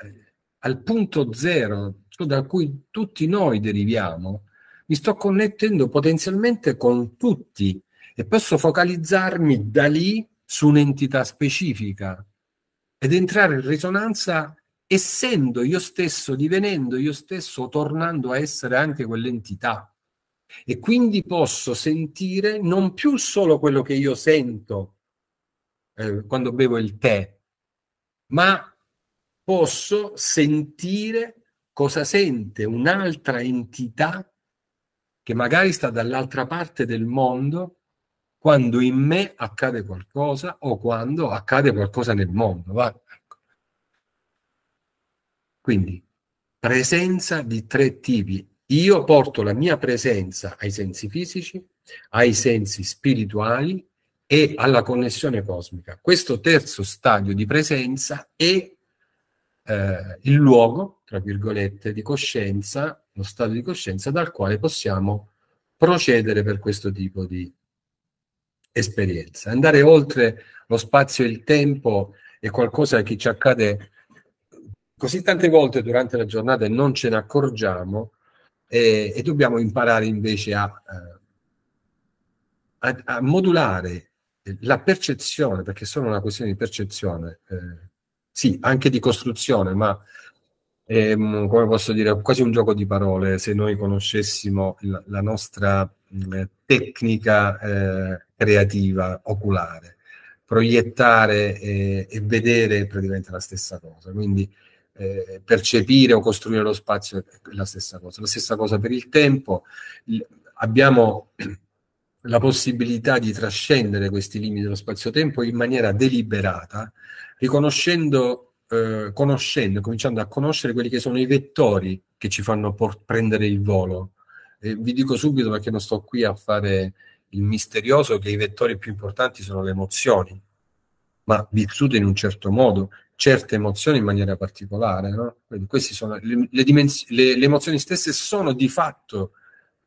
al punto zero, cioè da cui tutti noi deriviamo, mi sto connettendo potenzialmente con tutti e posso focalizzarmi da lì su un'entità specifica ed entrare in risonanza essendo io stesso, divenendo io stesso, tornando a essere anche quell'entità. E quindi posso sentire non più solo quello che io sento eh, quando bevo il tè, ma posso sentire cosa sente un'altra entità che magari sta dall'altra parte del mondo quando in me accade qualcosa o quando accade qualcosa nel mondo. Vale? Ecco. Quindi presenza di tre tipi. Io porto la mia presenza ai sensi fisici, ai sensi spirituali e alla connessione cosmica. Questo terzo stadio di presenza è eh, il luogo, tra virgolette, di coscienza, lo stadio di coscienza dal quale possiamo procedere per questo tipo di esperienza. Andare oltre lo spazio e il tempo è qualcosa che ci accade così tante volte durante la giornata e non ce ne accorgiamo e, e dobbiamo imparare invece a, eh, a, a, modulare la percezione, perché è solo una questione di percezione, eh, sì, anche di costruzione, ma è, ehm, come posso dire, quasi un gioco di parole se noi conoscessimo la, la nostra eh, tecnica eh, creativa oculare. Proiettare eh, e vedere è praticamente la stessa cosa, quindi eh, percepire o costruire lo spazio è la stessa cosa. La stessa cosa per il tempo. L- abbiamo la possibilità di trascendere questi limiti dello spazio-tempo in maniera deliberata, riconoscendo, eh, conoscendo, cominciando a conoscere quelli che sono i vettori che ci fanno por- prendere il volo eh, vi dico subito perché non sto qui a fare il misterioso che i vettori più importanti sono le emozioni, ma vissute in un certo modo, certe emozioni in maniera particolare. No? Sono, le, le, le, le, emozioni stesse sono di fatto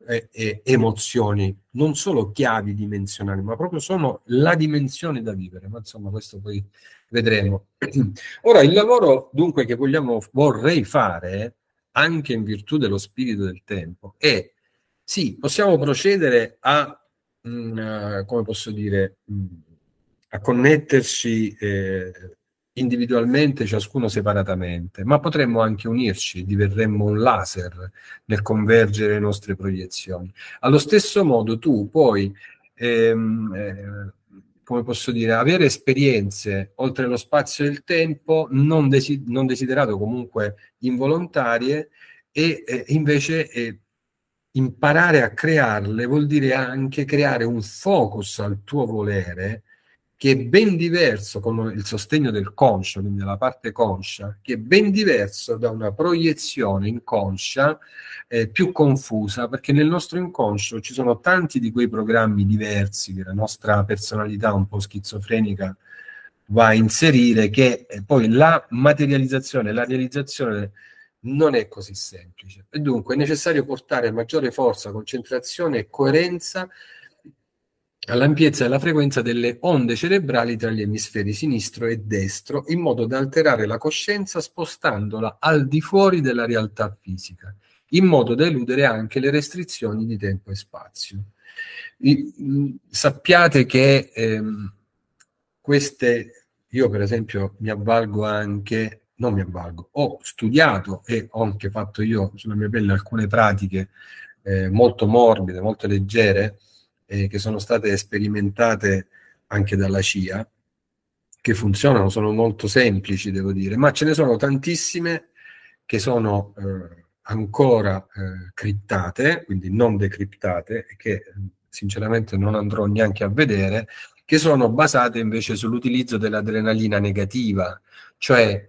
eh, eh, emozioni, non solo chiavi dimensionali, ma proprio sono la dimensione da vivere. Ma insomma, questo poi vedremo. Ora, il lavoro dunque che vogliamo, vorrei fare, anche in virtù dello spirito del tempo, è sì, possiamo procedere a, mh, mm, come posso dire, mh, mm, a connetterci eh, individualmente, ciascuno separatamente, ma potremmo anche unirci, diverremmo un laser nel convergere le nostre proiezioni. Allo stesso modo tu puoi, ehm, eh, come posso dire, avere esperienze oltre lo spazio e il tempo, non, desiderate o comunque involontarie, e eh, invece eh, imparare a crearle vuol dire anche creare un focus al tuo volere che è ben diverso con il sostegno del conscio, quindi della parte conscia, che è ben diverso da una proiezione inconscia eh, più confusa, perché nel nostro inconscio ci sono tanti di quei programmi diversi che la nostra personalità un po' schizofrenica va a inserire, che eh, poi la materializzazione, la realizzazione non è così semplice e dunque è necessario portare maggiore forza, concentrazione e coerenza all'ampiezza e alla frequenza delle onde cerebrali tra gli emisferi sinistro e destro in modo da alterare la coscienza spostandola al di fuori della realtà fisica, in modo da eludere anche le restrizioni di tempo e spazio. I, sappiate che ehm, queste, io per esempio mi avvalgo anche non mi avvalgo. Ho studiato e ho anche fatto io sulla mia pelle alcune pratiche eh, molto morbide, molto leggere, eh, che sono state sperimentate anche dalla CIA, che funzionano, sono molto semplici, devo dire, ma ce ne sono tantissime che sono eh, ancora eh, criptate, quindi non decriptate, e che eh, sinceramente non andrò neanche a vedere, che sono basate invece sull'utilizzo dell'adrenalina negativa, cioè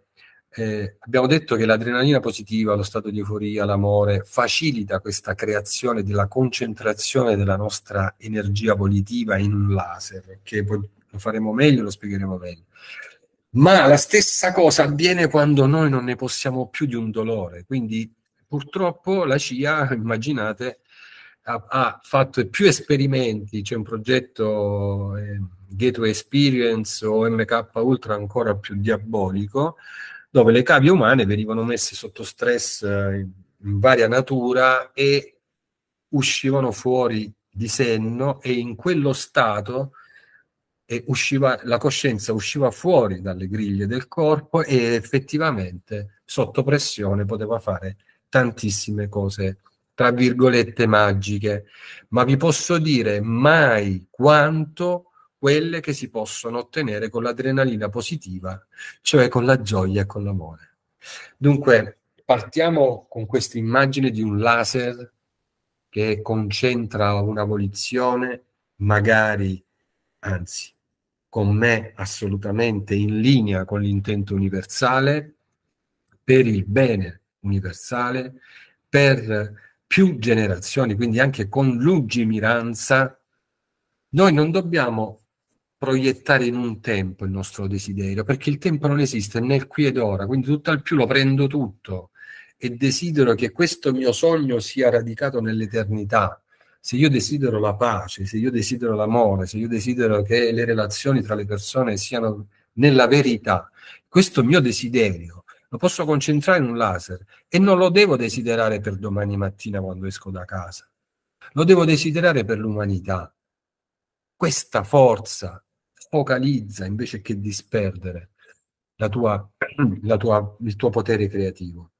eh, abbiamo detto che l'adrenalina positiva, lo stato di euforia, l'amore facilita questa creazione della concentrazione della nostra energia volitiva in un laser, che poi lo faremo meglio, lo spiegheremo meglio. Ma la stessa cosa avviene quando noi non ne possiamo più di un dolore, quindi purtroppo la CIA, immaginate, ha, ha fatto più esperimenti, c'è un progetto eh, Gateway Experience o MK Ultra ancora più diabolico, dove le cavie umane venivano messe sotto stress eh, in varia natura e uscivano fuori di senno e in quello stato usciva, la coscienza usciva fuori dalle griglie del corpo e effettivamente sotto pressione poteva fare tantissime cose tra virgolette magiche, ma vi posso dire mai quanto quelle che si possono ottenere con l'adrenalina positiva, cioè con la gioia e con l'amore. Dunque, partiamo con questa immagine di un laser che concentra un'abolizione, magari, anzi, con me assolutamente in linea con l'intento universale, per il bene universale, per più generazioni, quindi anche con lungimiranza, noi non dobbiamo proiettare in un tempo il nostro desiderio, perché il tempo non esiste nel qui ed ora, quindi tutt'al più lo prendo tutto e desidero che questo mio sogno sia radicato nell'eternità. Se io desidero la pace, se io desidero l'amore, se io desidero che le relazioni tra le persone siano nella verità, questo mio desiderio lo posso concentrare in un laser e non lo devo desiderare per domani mattina quando esco da casa, lo devo desiderare per l'umanità. Questa forza focalizza invece che disperdere la tua, la tua, il tuo potere creativo.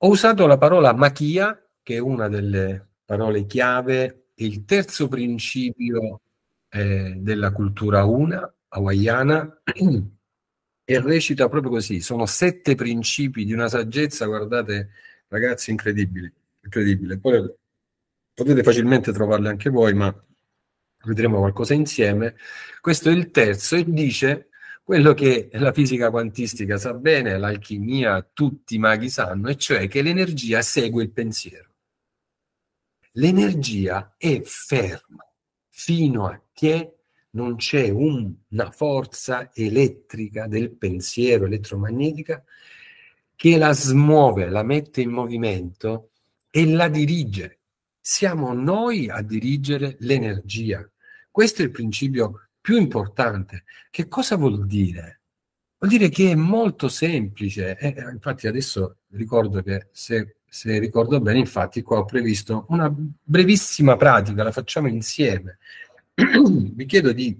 Ho usato la parola machia, che è una delle parole chiave, il terzo principio eh, della cultura una, hawaiana, e recita proprio così, sono sette principi di una saggezza, guardate ragazzi, incredibile, incredibile. potete facilmente trovarle anche voi, ma vedremo qualcosa insieme. Questo è il terzo e dice quello che la fisica quantistica sa bene, l'alchimia, tutti i maghi sanno, e cioè che l'energia segue il pensiero. L'energia è ferma fino a che non c'è una forza elettrica del pensiero elettromagnetica che la smuove, la mette in movimento e la dirige siamo noi a dirigere l'energia. Questo è il principio più importante. Che cosa vuol dire? Vuol dire che è molto semplice. Eh, eh infatti adesso ricordo che se, se ricordo bene, infatti qua ho previsto una brevissima pratica, la facciamo insieme. Vi chiedo di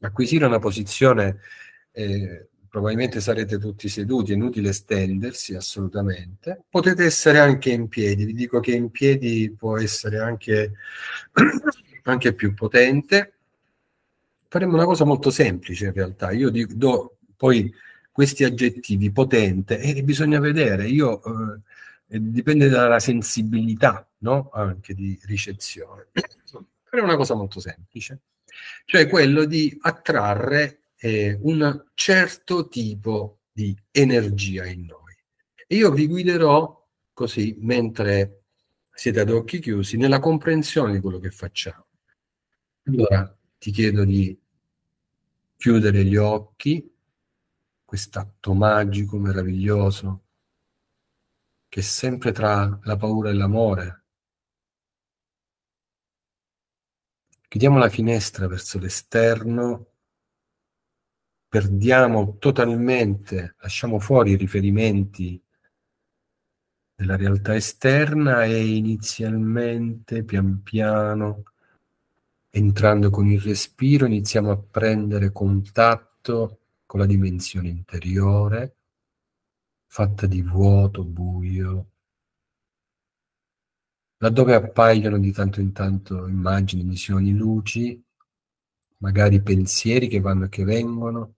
acquisire una posizione eh, probabilmente sarete tutti seduti, è inutile stendersi assolutamente. Potete essere anche in piedi, vi dico che in piedi può essere anche, anche più potente. Faremo una cosa molto semplice in realtà, io dico, do poi questi aggettivi potente e bisogna vedere, io eh, dipende dalla sensibilità no? anche di ricezione. Però una cosa molto semplice, cioè quello di attrarre eh, un certo tipo di energia in noi. E io vi guiderò così mentre siete ad occhi chiusi nella comprensione di quello che facciamo. Allora ti chiedo di chiudere gli occhi, quest'atto magico, meraviglioso, che è sempre tra la paura e l'amore. Chiudiamo la finestra verso l'esterno perdiamo totalmente, lasciamo fuori i riferimenti della realtà esterna e inizialmente, pian piano, entrando con il respiro, iniziamo a prendere contatto con la dimensione interiore, fatta di vuoto, buio, laddove appaiono di tanto in tanto immagini, visioni, luci, magari pensieri che vanno e che vengono,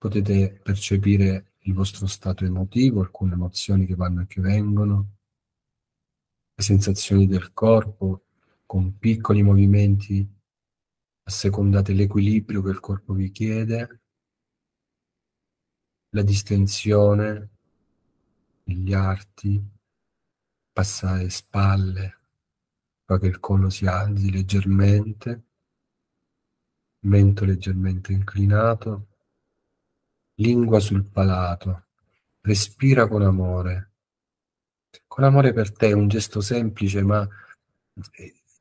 potete percepire il vostro stato emotivo, alcune emozioni che vanno e che vengono, le sensazioni del corpo con piccoli movimenti, assecondate l'equilibrio che il corpo vi chiede, la distensione, gli arti, passare spalle, fa che il collo si alzi leggermente, mento leggermente inclinato, lingua sul palato, respira con amore. Con amore per te è un gesto semplice, ma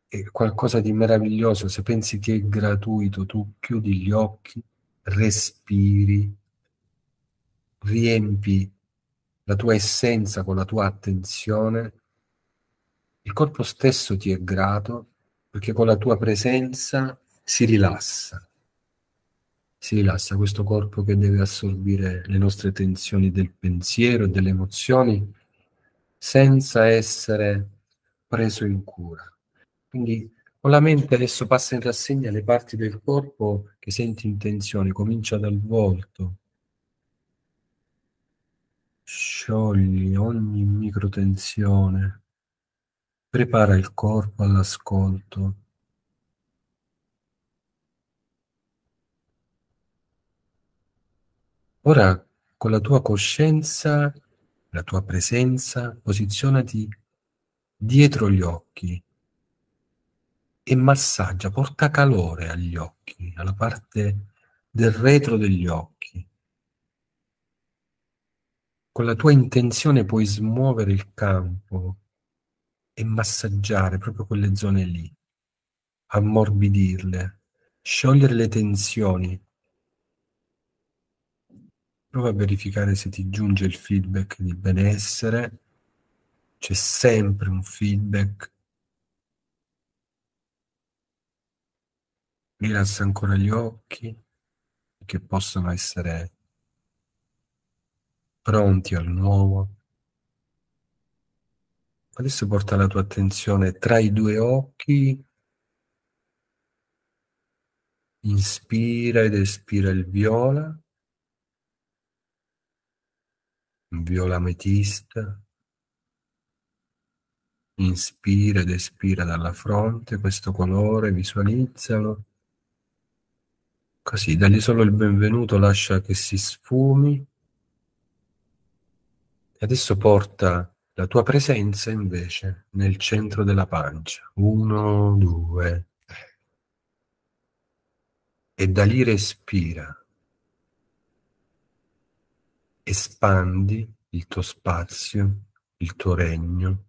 è qualcosa di meraviglioso. Se pensi che è gratuito, tu chiudi gli occhi, respiri, riempi la tua essenza con la tua attenzione. Il corpo stesso ti è grato perché con la tua presenza si rilassa si rilassa questo corpo che deve assorbire le nostre tensioni del pensiero e delle emozioni senza essere preso in cura. Quindi con la mente adesso passa in rassegna le parti del corpo che senti in tensione, comincia dal volto. Sciogli ogni microtensione, prepara il corpo all'ascolto Ora, con la tua coscienza, la tua presenza, posizionati dietro gli occhi e massaggia, porta calore agli occhi, alla parte del retro degli occhi. Con la tua intenzione puoi smuovere il campo e massaggiare proprio quelle zone lì, ammorbidirle, sciogliere le tensioni Prova a verificare se ti giunge il feedback di benessere. C'è sempre un feedback. Rilassa ancora gli occhi che possono essere pronti al nuovo. Adesso porta la tua attenzione tra i due occhi. Inspira ed espira il viola viola-ametista, inspira ed espira dalla fronte questo colore, visualizzalo. Così, dagli solo il benvenuto, lascia che si sfumi. E adesso porta la tua presenza invece nel centro della pancia. Uno, due. E da lì respira espandi il tuo spazio, il tuo regno.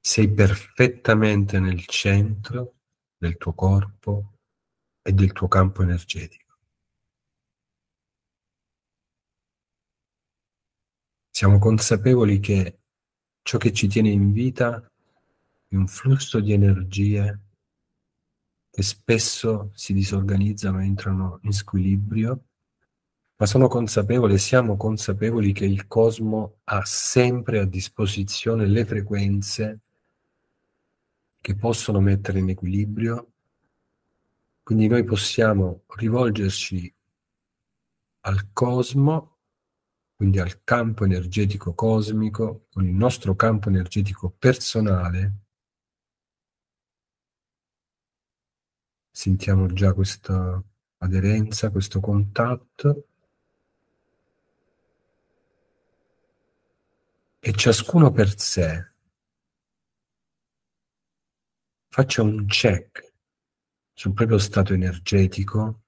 Sei perfettamente nel centro del tuo corpo e del tuo campo energetico. Siamo consapevoli che ciò che ci tiene in vita è un flusso di energie che spesso si disorganizzano, entrano in squilibrio, ma sono consapevole, siamo consapevoli che il cosmo ha sempre a disposizione le frequenze che possono mettere in equilibrio, quindi noi possiamo rivolgerci al cosmo, quindi al campo energetico cosmico, con il nostro campo energetico personale, Sentiamo già questa aderenza, questo contatto. E ciascuno per sé faccia un check sul proprio stato energetico,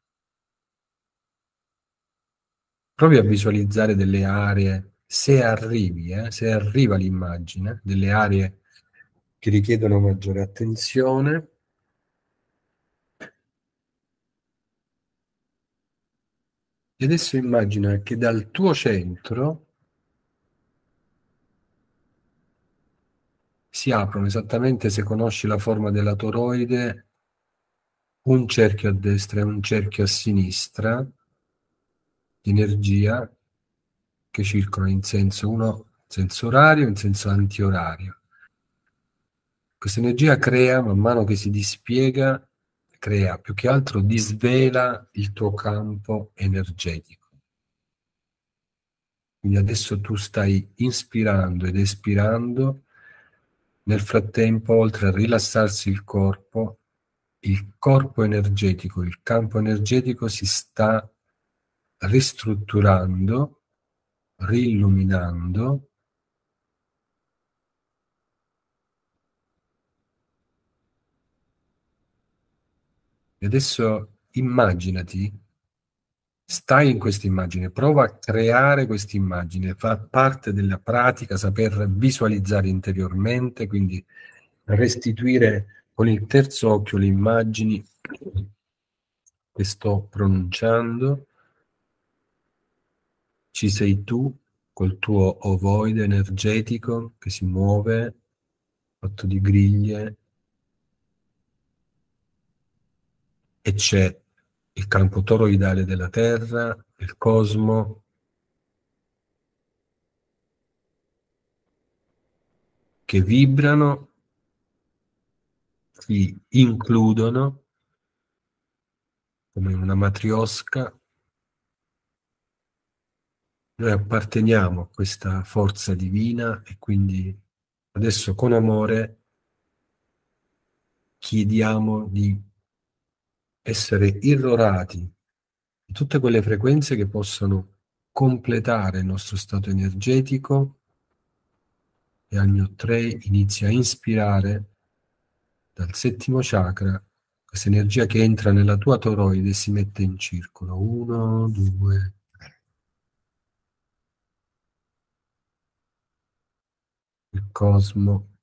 provi a visualizzare delle aree, se arrivi, eh, se arriva l'immagine, delle aree che richiedono maggiore attenzione. E adesso immagina che dal tuo centro si aprono esattamente se conosci la forma della toroide un cerchio a destra e un cerchio a sinistra di energia che circolano in senso uno in senso orario e in senso antiorario. Questa energia crea man mano che si dispiega crea, più che altro disvela il tuo campo energetico. Quindi adesso tu stai inspirando ed espirando, nel frattempo oltre a rilassarsi il corpo, il corpo energetico, il campo energetico si sta ristrutturando, rilluminando E adesso immaginati, stai in questa immagine, prova a creare questa immagine, fa parte della pratica saper visualizzare interiormente, quindi restituire con il terzo occhio le immagini che sto pronunciando. Ci sei tu col tuo ovoide energetico che si muove, fatto di griglie, e c'è il campo toroidale della Terra, il cosmo, che vibrano, si includono come una matriosca. Noi apparteniamo a questa forza divina e quindi adesso con amore chiediamo di essere irrorati di tutte quelle frequenze che possono completare il nostro stato energetico e al mio 3 inizia a inspirare dal settimo chakra questa energia che entra nella tua toroide e si mette in circolo. 1, 2, il cosmo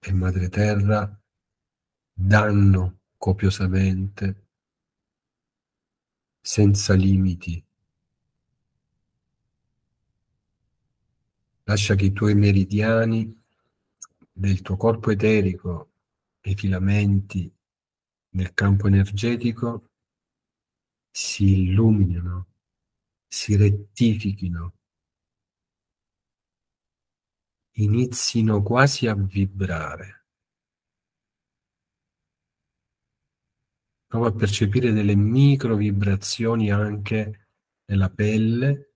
e madre terra danno copiosamente, senza limiti. Lascia che i tuoi meridiani del tuo corpo eterico, i filamenti del campo energetico si illuminino, si rettifichino, inizino quasi a vibrare. prova a percepire delle micro vibrazioni anche nella pelle.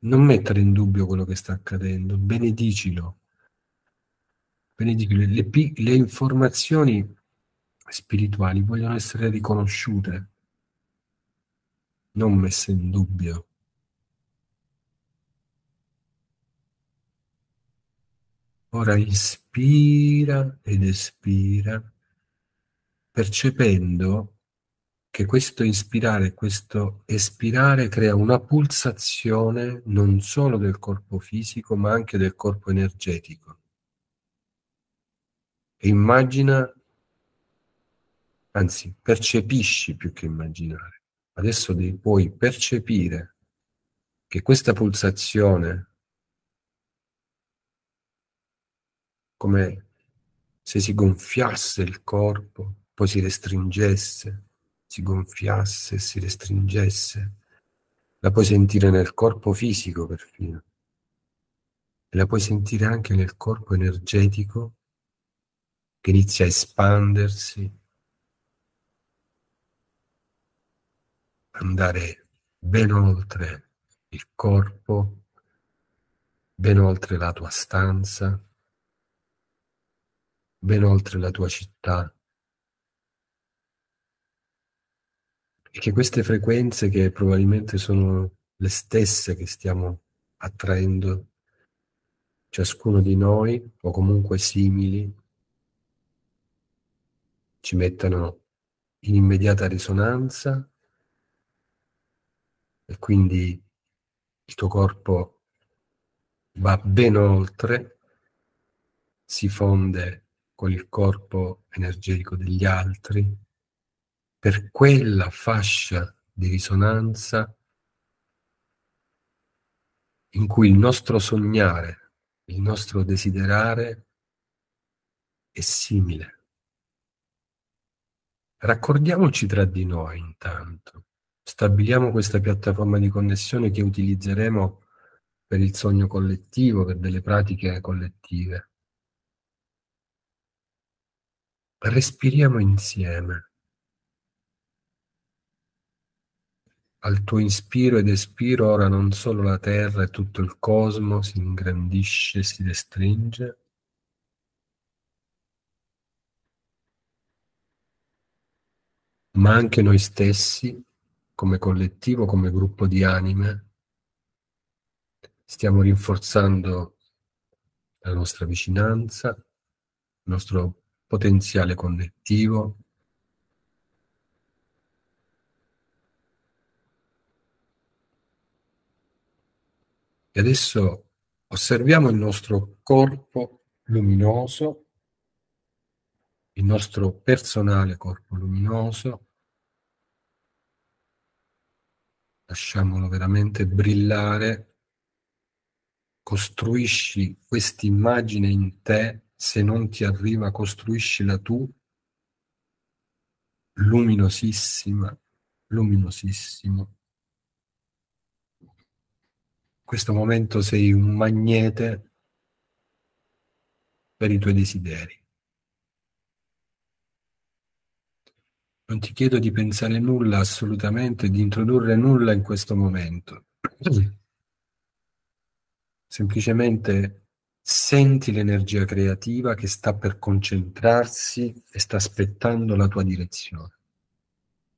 Non mettere in dubbio quello che sta accadendo, benedicilo. benedicilo. Le, le informazioni spirituali vogliono essere riconosciute, non messe in dubbio. Ora inspira ed espira, percependo che questo inspirare, questo espirare crea una pulsazione non solo del corpo fisico, ma anche del corpo energetico. E immagina, anzi, percepisci più che immaginare. Adesso puoi percepire che questa pulsazione come se si gonfiasse il corpo, poi si restringesse, si gonfiasse, e si restringesse. La puoi sentire nel corpo fisico perfino. E la puoi sentire anche nel corpo energetico che inizia a espandersi, andare ben oltre il corpo, ben oltre la tua stanza, ben oltre la tua città. E che queste frequenze che probabilmente sono le stesse che stiamo attraendo ciascuno di noi o comunque simili ci mettano in immediata risonanza e quindi il tuo corpo va ben oltre, si fonde con il corpo energetico degli altri, per quella fascia di risonanza in cui il nostro sognare, il nostro desiderare è simile. Raccordiamoci tra di noi intanto, stabiliamo questa piattaforma di connessione che utilizzeremo per il sogno collettivo, per delle pratiche collettive. Respiriamo insieme. Al tuo inspiro ed espiro ora non solo la terra e tutto il cosmo si ingrandisce e si restringe, ma anche noi stessi, come collettivo, come gruppo di anime, stiamo rinforzando la nostra vicinanza, il nostro potenziale connettivo E adesso osserviamo il nostro corpo luminoso, il nostro personale corpo luminoso. Lasciamolo veramente brillare. Costruisci questa immagine in te se non ti arriva costruiscila tu, luminosissima, luminosissimo. In questo momento sei un magnete per i tuoi desideri. Non ti chiedo di pensare nulla assolutamente, di introdurre nulla in questo momento. Semplicemente Senti l'energia creativa che sta per concentrarsi e sta aspettando la tua direzione.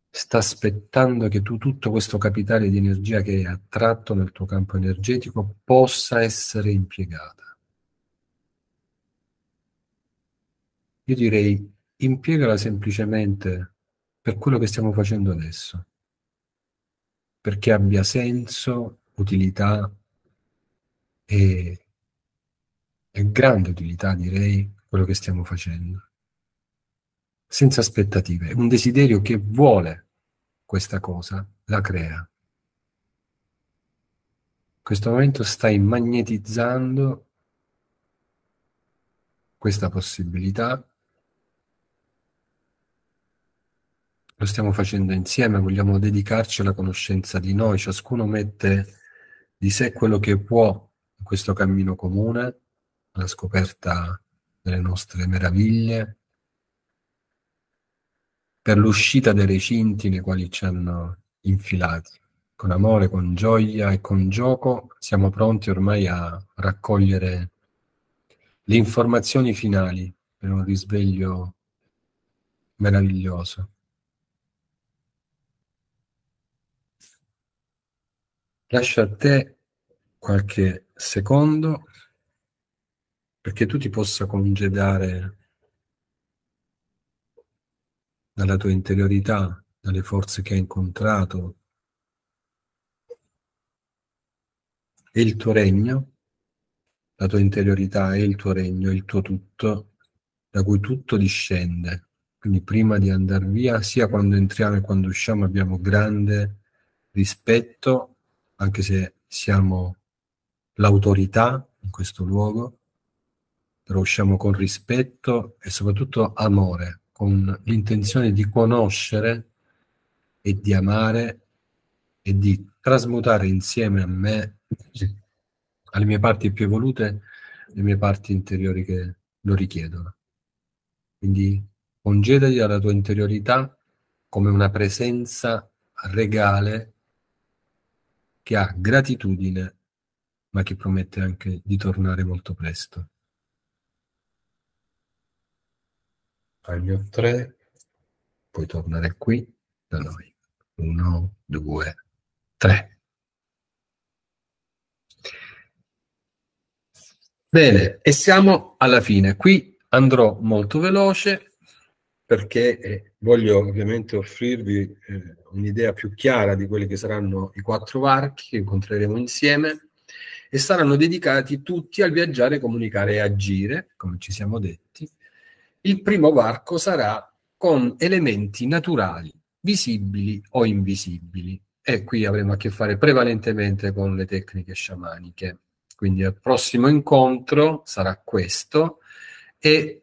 Sta aspettando che tu tutto questo capitale di energia che hai attratto nel tuo campo energetico possa essere impiegata. Io direi impiegala semplicemente per quello che stiamo facendo adesso, perché abbia senso, utilità e grande utilità, direi, quello che stiamo facendo. Senza aspettative, un desiderio che vuole questa cosa, la crea. In questo momento stai magnetizzando questa possibilità. Lo stiamo facendo insieme, vogliamo dedicarci alla conoscenza di noi, ciascuno mette di sé quello che può in questo cammino comune la scoperta delle nostre meraviglie, per l'uscita dei recinti nei quali ci hanno infilati. Con amore, con gioia e con gioco siamo pronti ormai a raccogliere le informazioni finali per un risveglio meraviglioso. Lascio a te qualche secondo perché tu ti possa congedare dalla tua interiorità, dalle forze che hai incontrato. E il tuo regno, la tua interiorità è il tuo regno, il tuo tutto, da cui tutto discende. Quindi prima di andare via, sia quando entriamo che quando usciamo, abbiamo grande rispetto, anche se siamo l'autorità in questo luogo, lo usciamo con rispetto e soprattutto amore, con l'intenzione di conoscere e di amare e di trasmutare insieme a me, alle mie parti più evolute, le mie parti interiori che lo richiedono. Quindi congedati alla tua interiorità come una presenza regale che ha gratitudine, ma che promette anche di tornare molto presto. taglio 3, puoi tornare qui da noi. 1, 2, 3. Bene, e siamo alla fine. Qui andrò molto veloce perché eh, voglio ovviamente offrirvi eh, un'idea più chiara di quelli che saranno i quattro varchi che incontreremo insieme e saranno dedicati tutti al viaggiare, comunicare e agire, come ci siamo detti, il primo varco sarà con elementi naturali, visibili o invisibili. E qui avremo a che fare prevalentemente con le tecniche sciamaniche. Quindi il prossimo incontro sarà questo e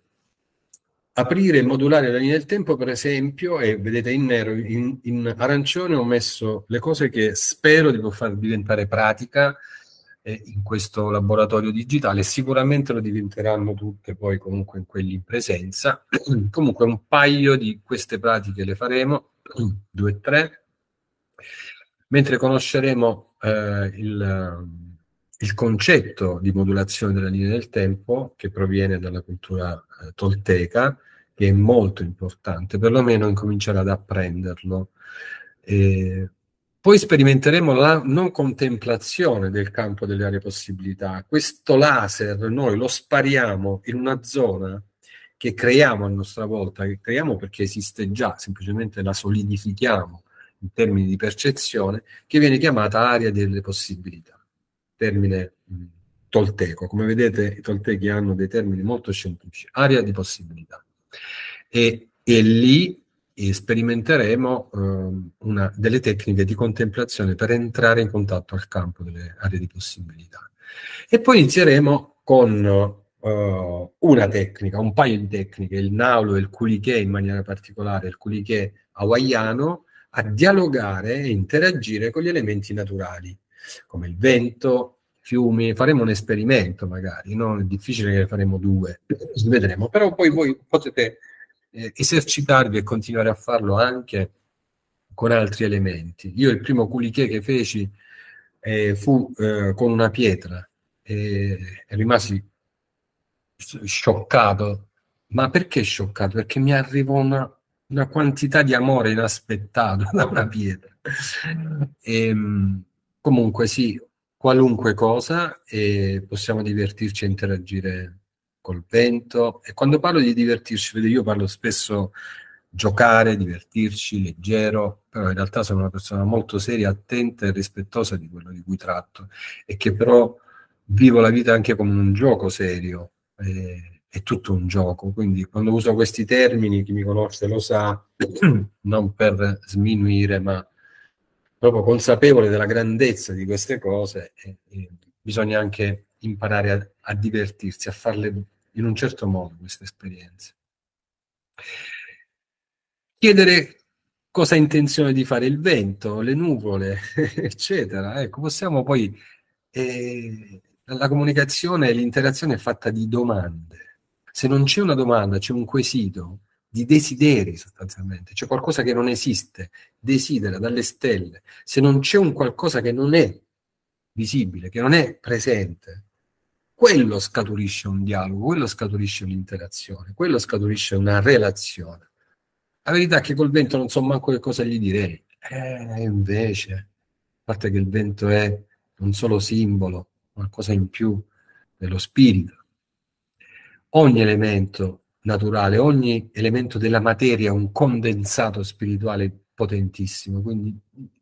aprire e modulare la linea del tempo, per esempio, e vedete in nero, in, in arancione ho messo le cose che spero di poter far diventare pratica eh, in questo laboratorio digitale, sicuramente lo diventeranno tutte poi comunque in quelli in presenza. comunque un paio di queste pratiche le faremo, due o tre, mentre conosceremo eh, il, il, concetto di modulazione della linea del tempo che proviene dalla cultura eh, tolteca, che è molto importante, perlomeno incominciare ad apprenderlo. Eh, poi sperimenteremo la non contemplazione del campo delle aree possibilità. Questo laser noi lo spariamo in una zona che creiamo a nostra volta, che creiamo perché esiste già, semplicemente la solidifichiamo in termini di percezione, che viene chiamata area delle possibilità, termine mm, tolteco. Come vedete i toltechi hanno dei termini molto scientifici, area di possibilità. E, e lì e sperimenteremo eh, una, delle tecniche di contemplazione per entrare in contatto al campo delle aree di possibilità. E poi inizieremo con eh, una tecnica, un paio di tecniche, il naulo e il culiché in maniera particolare, il culiché hawaiano, a dialogare e interagire con gli elementi naturali, come il vento, fiumi, faremo un esperimento magari, no? è difficile che ne faremo due, vedremo, però poi voi potete eh, esercitarvi e continuare a farlo anche con altri elementi. Io il primo culiché che feci eh, fu eh, con una pietra e rimasi scioccato. Ma perché scioccato? Perché mi arrivò una, una quantità di amore inaspettato da una pietra. E, ehm, comunque sì, qualunque cosa e possiamo divertirci e interagire col vento. E quando parlo di divertirci, vedi, io parlo spesso giocare, divertirci, leggero, però in realtà sono una persona molto seria, attenta e rispettosa di quello di cui tratto e che però vivo la vita anche come un gioco serio, eh, è tutto un gioco, quindi quando uso questi termini, chi mi conosce lo sa, non per sminuire, ma proprio consapevole della grandezza di queste cose, eh, eh, bisogna anche imparare a, a divertirsi, a farle in un certo modo questa esperienza. Chiedere cosa ha intenzione di fare il vento, le nuvole, eccetera. Ecco, possiamo poi... Eh, la comunicazione e l'interazione è fatta di domande. Se non c'è una domanda, c'è un quesito di desideri sostanzialmente, c'è qualcosa che non esiste, desidera dalle stelle. Se non c'è un qualcosa che non è visibile, che non è presente, quello scaturisce un dialogo, quello scaturisce un'interazione, quello scaturisce una relazione. La verità è che col vento non so manco che cosa gli direi. Eh, invece, a parte che il vento è non solo simbolo, qualcosa in più dello spirito. Ogni elemento naturale, ogni elemento della materia è un condensato spirituale potentissimo, quindi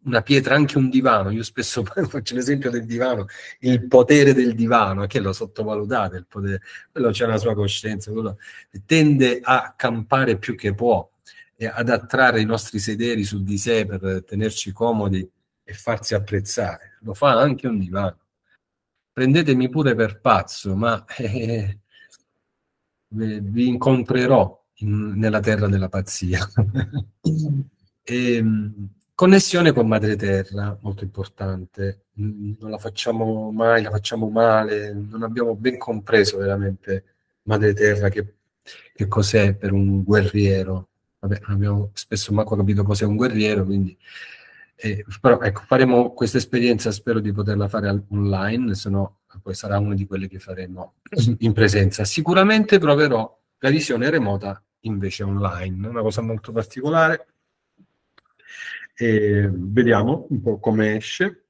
una pietra, anche un divano. Io spesso faccio l'esempio del divano, il potere del divano, che lo sottovalutate, il potere, quello c'è una sua coscienza, quello tende a campare più che può, e ad attrarre i nostri sederi su di sé per tenerci comodi e farsi apprezzare. Lo fa anche un divano. Prendetemi pure per pazzo, ma eh, vi incontrerò in, nella terra della pazzia. e, ehm, Connessione con madre terra, molto importante, non la facciamo mai, la facciamo male, non abbiamo ben compreso veramente madre terra che, che cos'è per un guerriero. Vabbè, non abbiamo spesso manco capito cos'è un guerriero, quindi... Eh, però ecco, faremo questa esperienza, spero di poterla fare online, se no poi sarà una di quelle che faremo in presenza. Sicuramente proverò la visione remota invece online, una cosa molto particolare e vediamo un po' come esce.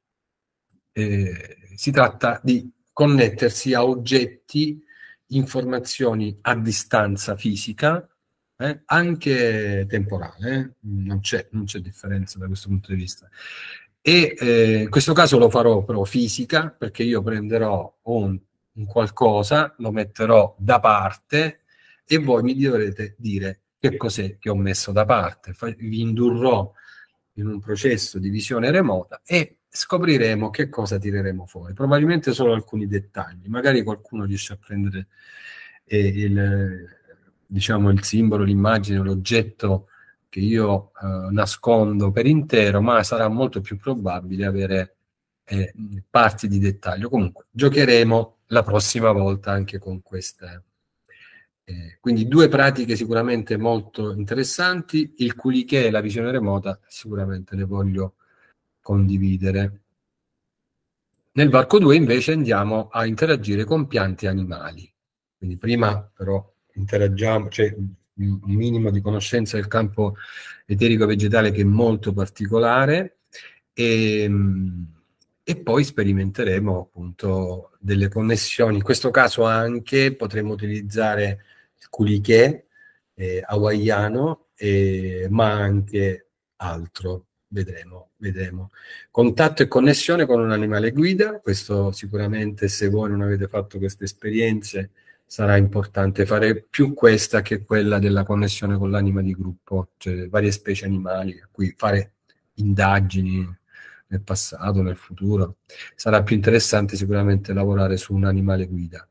Eh, si tratta di connettersi a oggetti, informazioni a distanza fisica, eh, anche temporale, eh. non c'è, non c'è, differenza da questo punto di vista. E eh, in questo caso lo farò però fisica, perché io prenderò un, un qualcosa, lo metterò da parte e voi mi dovrete dire che cos'è che ho messo da parte. vi indurrò in un processo di visione remota e scopriremo che cosa tireremo fuori. Probabilmente solo alcuni dettagli, magari qualcuno riesce a prendere eh, il, diciamo, il simbolo, l'immagine, l'oggetto che io eh, nascondo per intero, ma sarà molto più probabile avere eh, parti di dettaglio. Comunque, giocheremo la prossima volta anche con queste eh, quindi due pratiche sicuramente molto interessanti, il culiché e la visione remota sicuramente le voglio condividere. Nel varco 2 invece andiamo a interagire con piante e animali. Quindi prima però interagiamo, cioè un minimo di conoscenza del campo eterico vegetale che è molto particolare e, ehm, e, poi sperimenteremo appunto delle connessioni. In questo caso anche potremo utilizzare culiché, eh, hawaiano, eh, ma anche altro. Vedremo, vedremo. Contatto e connessione con un animale guida, questo sicuramente se voi non avete fatto queste esperienze sarà importante fare più questa che quella della connessione con l'anima di gruppo, cioè varie specie animali a cui fare indagini nel passato, nel futuro. Sarà più interessante sicuramente lavorare su un animale guida.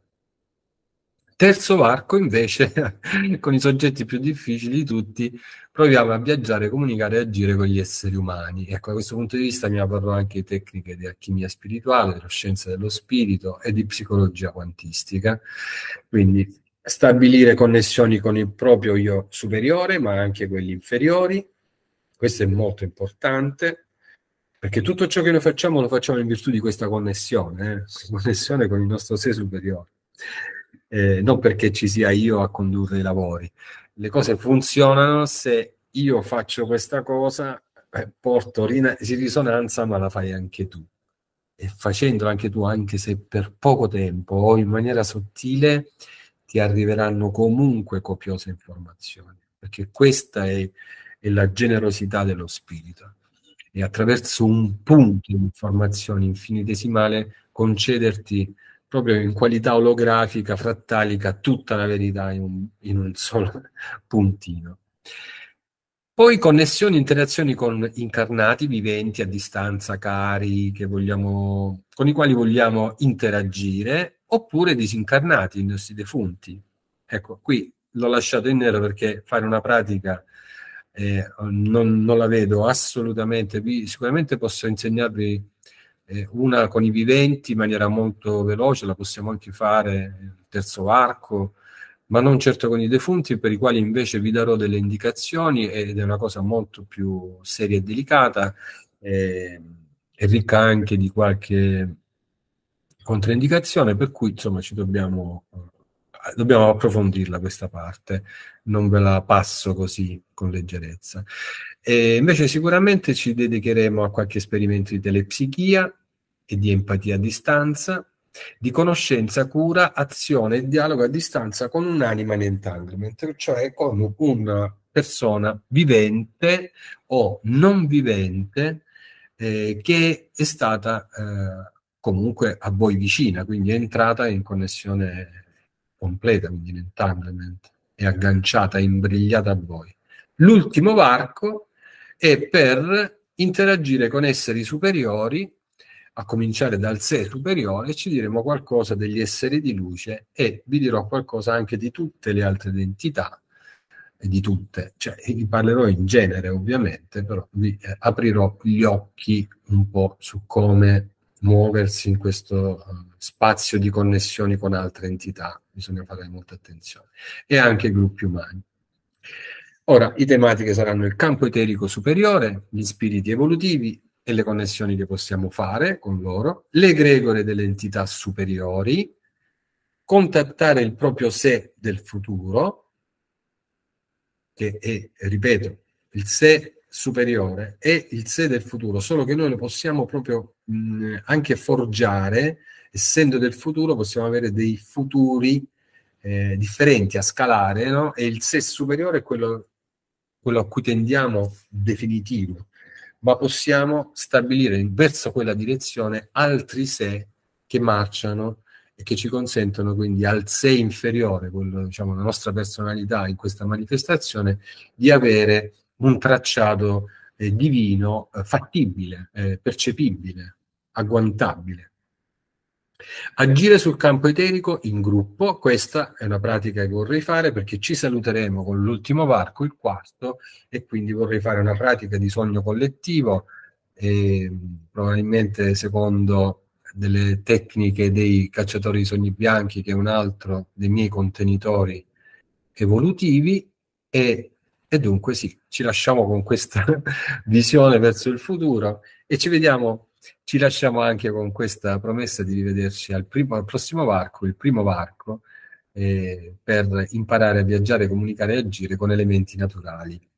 Terzo varco invece, con i soggetti più difficili di tutti, proviamo a viaggiare, comunicare e agire con gli esseri umani. Ecco, da questo punto di vista mi parlato anche di tecniche di alchimia spirituale, della scienza dello spirito e di psicologia quantistica. Quindi stabilire connessioni con il proprio io superiore, ma anche quelli inferiori. Questo è molto importante, perché tutto ciò che noi facciamo lo facciamo in virtù di questa connessione, eh? connessione con il nostro sé superiore eh, non perché ci sia io a condurre i lavori. Le cose funzionano se io faccio questa cosa, eh, porto rina- risonanza, ma la fai anche tu. E facendola anche tu, anche se per poco tempo o in maniera sottile, ti arriveranno comunque copiose informazioni, perché questa è, è la generosità dello spirito e attraverso un punto di informazione infinitesimale concederti proprio in qualità olografica, frattalica, tutta la verità in un, in un solo puntino. Poi connessioni, interazioni con incarnati viventi a distanza, cari, vogliamo, con i quali vogliamo interagire, oppure disincarnati, i nostri defunti. Ecco, qui l'ho lasciato in nero perché fare una pratica eh, non, non, la vedo assolutamente. sicuramente posso insegnarvi eh, una con i viventi in maniera molto veloce, la possiamo anche fare il terzo arco, ma non certo con i defunti, per i quali invece vi darò delle indicazioni ed è una cosa molto più seria e delicata eh, e ricca anche di qualche controindicazione, per cui insomma ci dobbiamo, eh, dobbiamo approfondirla questa parte, non ve la passo così con leggerezza. E invece sicuramente ci dedicheremo a qualche esperimento di telepsichia, e di empatia a distanza, di conoscenza, cura, azione e dialogo a distanza con un'anima in entanglement, cioè con una persona vivente o non vivente eh, che è stata eh, comunque a voi vicina, quindi è entrata in connessione completa, quindi in entanglement, è agganciata, è imbrigliata a voi. L'ultimo varco è per interagire con esseri superiori a cominciare dal sé superiore, ci diremo qualcosa degli esseri di luce e vi dirò qualcosa anche di tutte le altre identità, di tutte, cioè vi parlerò in genere ovviamente, però vi eh, aprirò gli occhi un po' su come muoversi in questo eh, spazio di connessioni con altre entità, bisogna fare molta attenzione, e anche i gruppi umani. Ora, i tematiche saranno il campo eterico superiore, gli spiriti evolutivi, e le connessioni che possiamo fare con loro, l'egregore delle entità superiori, contattare il proprio sé del futuro, che è, ripeto, il sé superiore e il sé del futuro, solo che noi lo possiamo proprio mh, anche forgiare, essendo del futuro possiamo avere dei futuri eh, differenti a scalare, no? e il sé superiore è quello, quello a cui tendiamo definitivo ma possiamo stabilire verso quella direzione altri sé che marciano e che ci consentono quindi al sé inferiore, quello, diciamo, la nostra personalità in questa manifestazione, di avere un tracciato eh, divino eh, fattibile, eh, percepibile, agguantabile. Agire sul campo eterico in gruppo, questa è una pratica che vorrei fare perché ci saluteremo con l'ultimo varco, il quarto, e quindi vorrei fare una pratica di sogno collettivo, eh, probabilmente secondo delle tecniche dei cacciatori di sogni bianchi, che è un altro dei miei contenitori evolutivi, e, e dunque sì, ci lasciamo con questa visione verso il futuro e ci vediamo ci lasciamo anche con questa promessa di rivederci al, primo, al prossimo varco, il primo varco, eh, per imparare a viaggiare, comunicare e agire con elementi naturali.